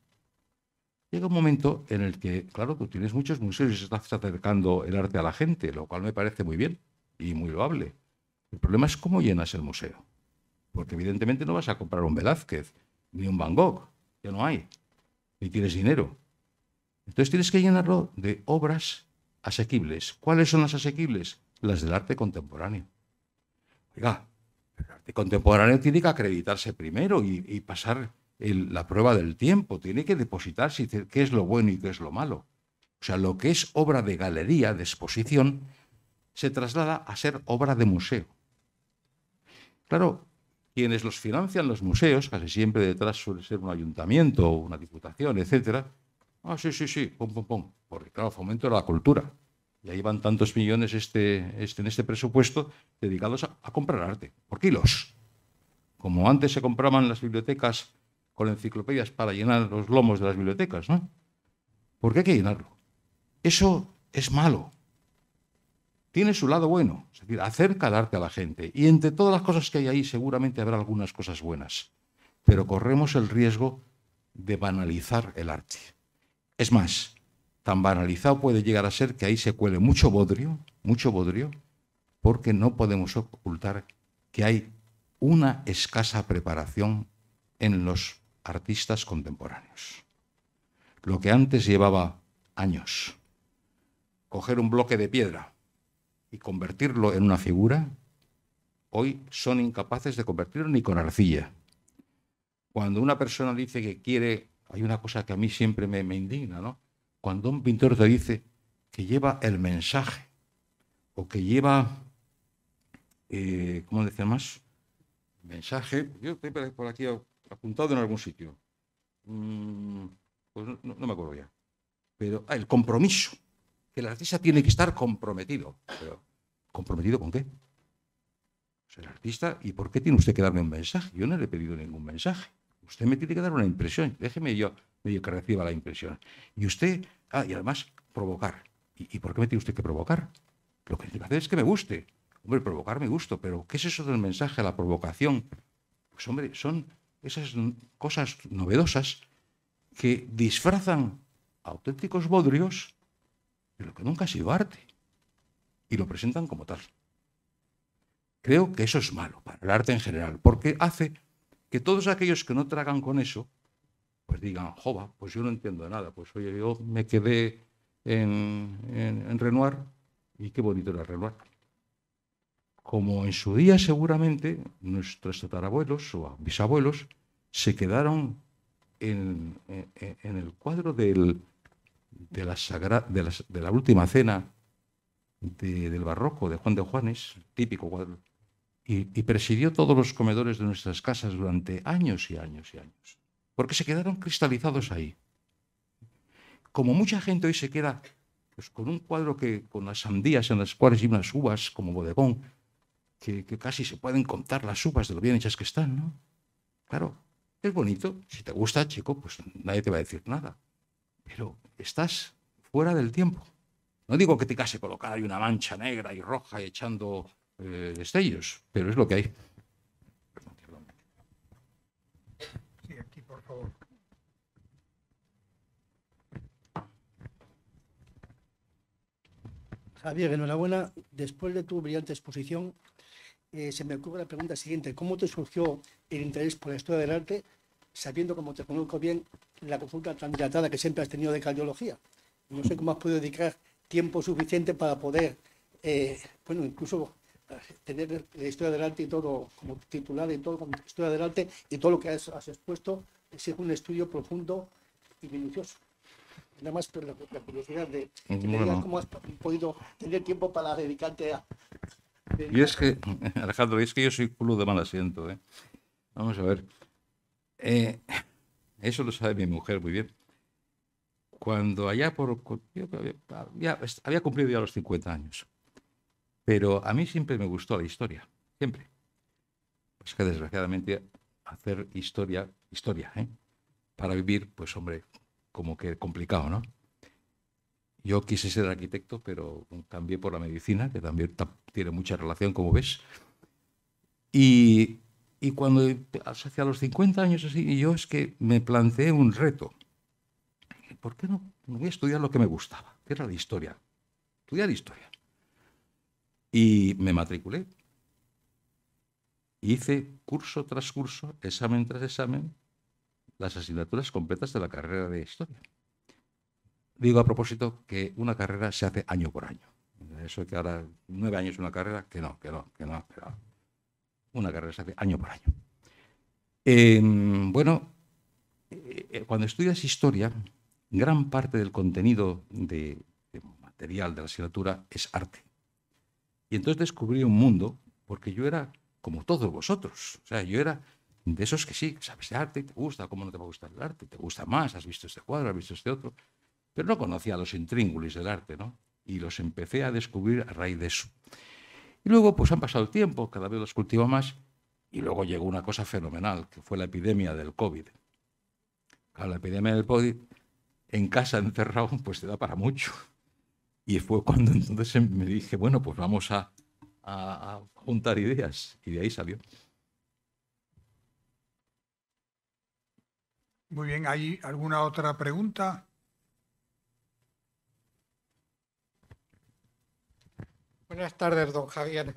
llega un momento en el que, claro, tú tienes muchos museos y se está acercando el arte a la gente, lo cual me parece muy bien y muy loable. El problema es cómo llenas el museo. Porque evidentemente no vas a comprar un Velázquez, ni un Van Gogh, ya no hay, ni tienes dinero. Entonces tienes que llenarlo de obras asequibles. ¿Cuáles son las asequibles? Las del arte contemporáneo. Oiga, el arte contemporáneo tiene que acreditarse primero y, pasar la prueba del tiempo, tiene que depositarse qué es lo bueno y qué es lo malo. O sea, lo que es obra de galería, de exposición, se traslada a ser obra de museo. Claro, quienes los financian los museos, casi siempre detrás suele ser un ayuntamiento o una diputación, etcétera. Ah, sí, sí, sí, pum, pum, pum. Porque, claro, fomento de la cultura. Y ahí van tantos millones este, este, en este presupuesto dedicados a, comprar arte, por kilos. Como antes se compraban las bibliotecas con enciclopedias para llenar los lomos de las bibliotecas, ¿no? ¿Por qué hay que llenarlo? Eso es malo tiene su lado bueno, es decir, acerca el arte a la gente. Y entre todas las cosas que hay ahí seguramente habrá algunas cosas buenas, pero corremos el riesgo de banalizar el arte. Es más, tan banalizado puede llegar a ser que ahí se cuele mucho bodrio, mucho bodrio, porque no podemos ocultar que hay una escasa preparación en los artistas contemporáneos. Lo que antes llevaba años. Coger un bloque de piedra y convertirlo en una figura, hoy son incapaces de convertirlo ni con arcilla. Cuando una persona dice que quiere, hay una cosa que a mí siempre me, indigna, ¿no? Cuando un pintor te dice que lleva el mensaje o que lleva, eh, ¿cómo decía más? Mensaje, yo estoy por aquí apuntado en algún sitio, mm, pues no, me acuerdo ya, pero ah, el compromiso el artista tiene que estar comprometido. Pero, ¿comprometido con qué? el artista, ¿y por qué tiene usted que darme un mensaje? Yo no le he pedido ningún mensaje. Usted me tiene que dar una impresión. Déjeme yo medio que reciba la impresión. Y usted, ah, y además, provocar. ¿Y, ¿Y por qué me tiene usted que provocar? Lo que tiene que hacer es que me guste. Hombre, provocar me gusto, pero ¿qué es eso del mensaje, la provocación? Pues hombre, son esas cosas novedosas que disfrazan auténticos bodrios pero que nunca ha sido arte. Y lo presentan como tal. Creo que eso es malo para el arte en general, porque hace que todos aquellos que no tragan con eso, pues digan, jova, pues yo no entiendo nada, pues oye, yo me quedé en, Renoir y qué bonito era Renoir. Como en su día seguramente nuestros tatarabuelos o bisabuelos se quedaron en el cuadro del, de la, de la, última cena del barroco de Juan de Juanes, típico cuadro, y, presidió todos los comedores de nuestras casas durante años y años y años, porque se quedaron cristalizados ahí. Como mucha gente hoy se queda pues con un cuadro que con las sandías en las cuales hay unas uvas como bodegón, que, que, casi se pueden contar las uvas de lo bien hechas que están, ¿no? Claro, es bonito. Si te gusta, chico, pues nadie te va a decir nada pero estás fuera del tiempo. No digo que te case colocar ahí una mancha negra y roja echando eh, destellos, pero es lo que hay. Javier, enhorabuena. Después de tu brillante exposición, eh, se me ocurre la pregunta siguiente. ¿Cómo te surgió el interés por la historia del arte, sabiendo, como te conozco bien, la consulta tan dilatada que siempre has tenido de cardiología. No sé cómo has podido dedicar tiempo suficiente para poder, eh, bueno, incluso eh, tener la historia adelante y todo como titular y todo como historia adelante y todo lo que has, expuesto es un estudio profundo y minucioso. Nada más por la, curiosidad de cómo has podido tener tiempo para dedicarte a... Y es que, Alejandro, es que yo soy culo de mal asiento. ¿eh? Vamos a ver. Eh, eso lo sabe mi mujer muy bien. Cuando allá por... Había, cumplido ya los 50 años. Pero a mí siempre me gustó la historia, siempre. Pues que desgraciadamente hacer historia, historia, ¿eh? para vivir, pues hombre, como que complicado, ¿no? Yo quise ser arquitecto, pero cambié por la medicina, que también tiene mucha relación, como ves. Y y cuando hacia los 50 años así, yo es que me planteé un reto. ¿Por qué no, voy a estudiar lo que me gustaba? Que era la historia. Estudiar historia. Y me matriculé. Hice curso tras curso, examen tras examen, las asignaturas completas de la carrera de historia. Digo a propósito que una carrera se hace año por año. Eso que ahora nueve años una carrera, que no, que no, que no, que no una carrera se hace año por año. Em, bueno, eh, cuando estudias historia, gran parte del contenido de, material de la asignatura es arte. Y entonces descubrí un mundo, porque yo era como todos vosotros, o sea, yo era de esos que sí, sabes de arte, te gusta, cómo no te va a gustar el arte, te gusta más, has visto este cuadro, has visto este otro, pero no conocía los intríngulis del arte, ¿no? Y los empecé a descubrir a raíz de eso. Y luego, pues han pasado el tiempo, cada vez los cultivo más, y luego llegó una cosa fenomenal, que fue la epidemia del COVID. la epidemia del COVID, en casa encerrado, pues te da para mucho. Y fue cuando entonces em, me dije, bueno, pues vamos a, a juntar ideas. Y de ahí salió. Muy bien, ¿hay alguna otra pregunta? Buenas tardes, don Javier.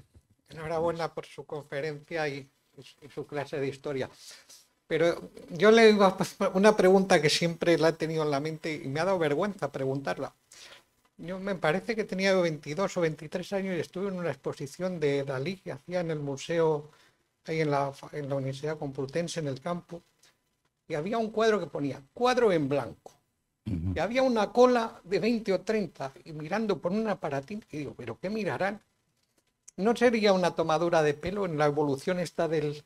Enhorabuena por su conferencia y, su clase de historia. Pero yo le digo una pregunta que siempre la he tenido en la mente y me ha dado vergüenza preguntarla. Yo me parece que tenía 22 o 23 años y estuve en una exposición de Dalí que hacía en el museo, ahí en la, en la Universidad Complutense, en el campo. Y había un cuadro que ponía cuadro en blanco. Y había una cola de 20 o 30 y mirando por un aparatín, digo, ¿pero qué mirarán? ¿No sería una tomadura de pelo en la evolución esta del...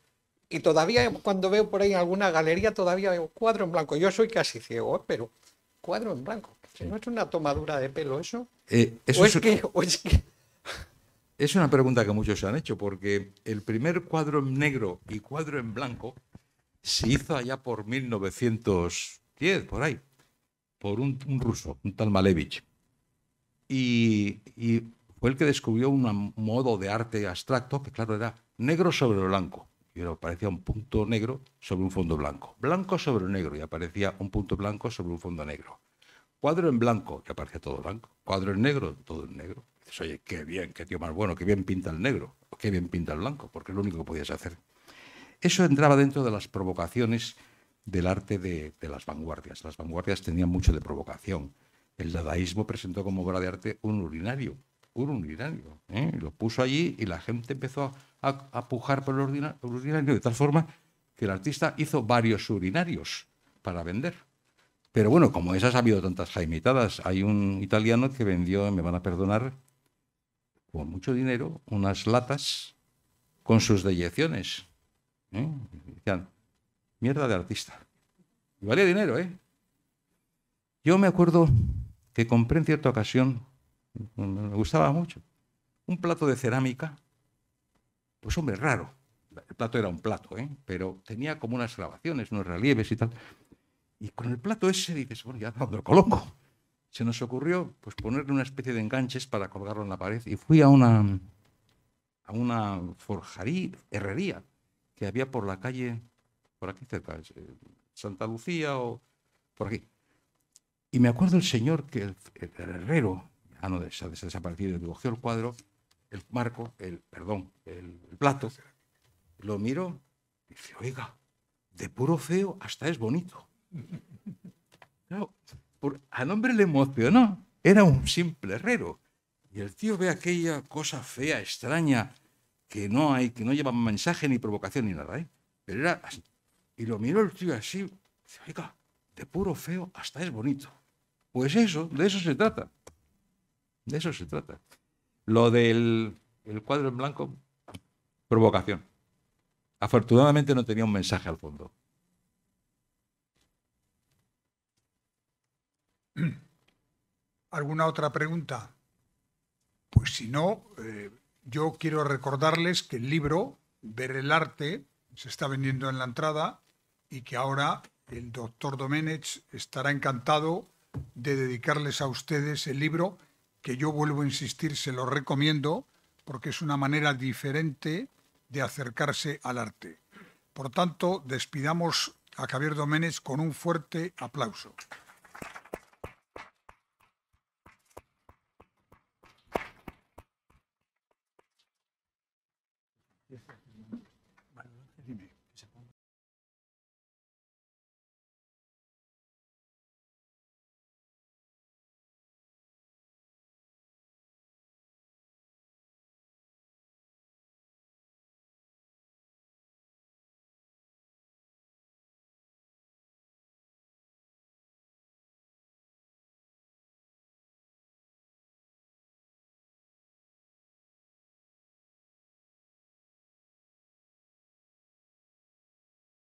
Y todavía cuando veo por ahí alguna galería, todavía veo cuadro en blanco. Yo soy casi ciego, ¿eh? pero cuadro en blanco. si ¿No es una tomadura de pelo eso? Eh, eso es, Que, es Es una pregunta que muchos se han hecho, porque el primer cuadro en negro y cuadro en blanco se hizo allá por 1910, por ahí por un, ruso, un tal Malevich. Y, fue el que descubrió un modo de arte abstracto que, claro, era negro sobre blanco. Y aparecía un punto negro sobre un fondo blanco. Blanco sobre negro y aparecía un punto blanco sobre un fondo negro. Cuadro en blanco que aparecía todo blanco. Cuadro en negro, todo en negro. dices, oye, qué bien, qué tío más bueno, qué bien pinta el negro, qué bien pinta el blanco, porque es lo único que podías hacer. Eso entraba dentro de las provocaciones del arte de, las vanguardias. Las vanguardias tenían mucho de provocación. El dadaísmo presentó como obra de arte un urinario, un urinario. ¿eh? Lo puso allí y la gente empezó a, pujar por el urinario de tal forma que el artista hizo varios urinarios para vender. Pero bueno, como esas ha habido tantas jaimitadas, hay un italiano que vendió, me van a perdonar, con mucho dinero, unas latas con sus deyecciones. ¿eh? mierda de artista. Y valía dinero, ¿eh? Yo me acuerdo que compré en cierta ocasión, me gustaba mucho, un plato de cerámica, pues hombre, raro. El plato era un plato, ¿eh? pero tenía como unas grabaciones, unos relieves y tal. Y con el plato ese dices, bueno, ya lo coloco. Se nos ocurrió pues, ponerle una especie de enganches para colgarlo en la pared y fui a una, a una forjaría, herrería que había por la calle por aquí cerca, Santa Lucía o por aquí. Y me acuerdo el señor que el, herrero, ah, no, se ha desaparecido, que el cuadro, el marco, el, perdón, el, plato, lo miró, dice, oiga, de puro feo hasta es bonito. Claro, por, al hombre le emocionó, era un simple herrero. Y el tío ve aquella cosa fea, extraña, que no hay, que no lleva mensaje ni provocación ni nada, ¿eh? Pero era y lo miró el tío así, oiga, de puro feo hasta es bonito. Pues eso, de eso se trata. De eso se trata. Lo del cuadro en blanco, provocación. Afortunadamente no tenía un mensaje al fondo. ¿Alguna otra pregunta? Pues si no, eh, yo quiero recordarles que el libro, Ver el arte, se está vendiendo en la entrada y que ahora el doctor doménez estará encantado de dedicarles a ustedes el libro que yo vuelvo a insistir, se lo recomiendo porque es una manera diferente de acercarse al arte. Por tanto, despidamos a Javier Doménez con un fuerte aplauso.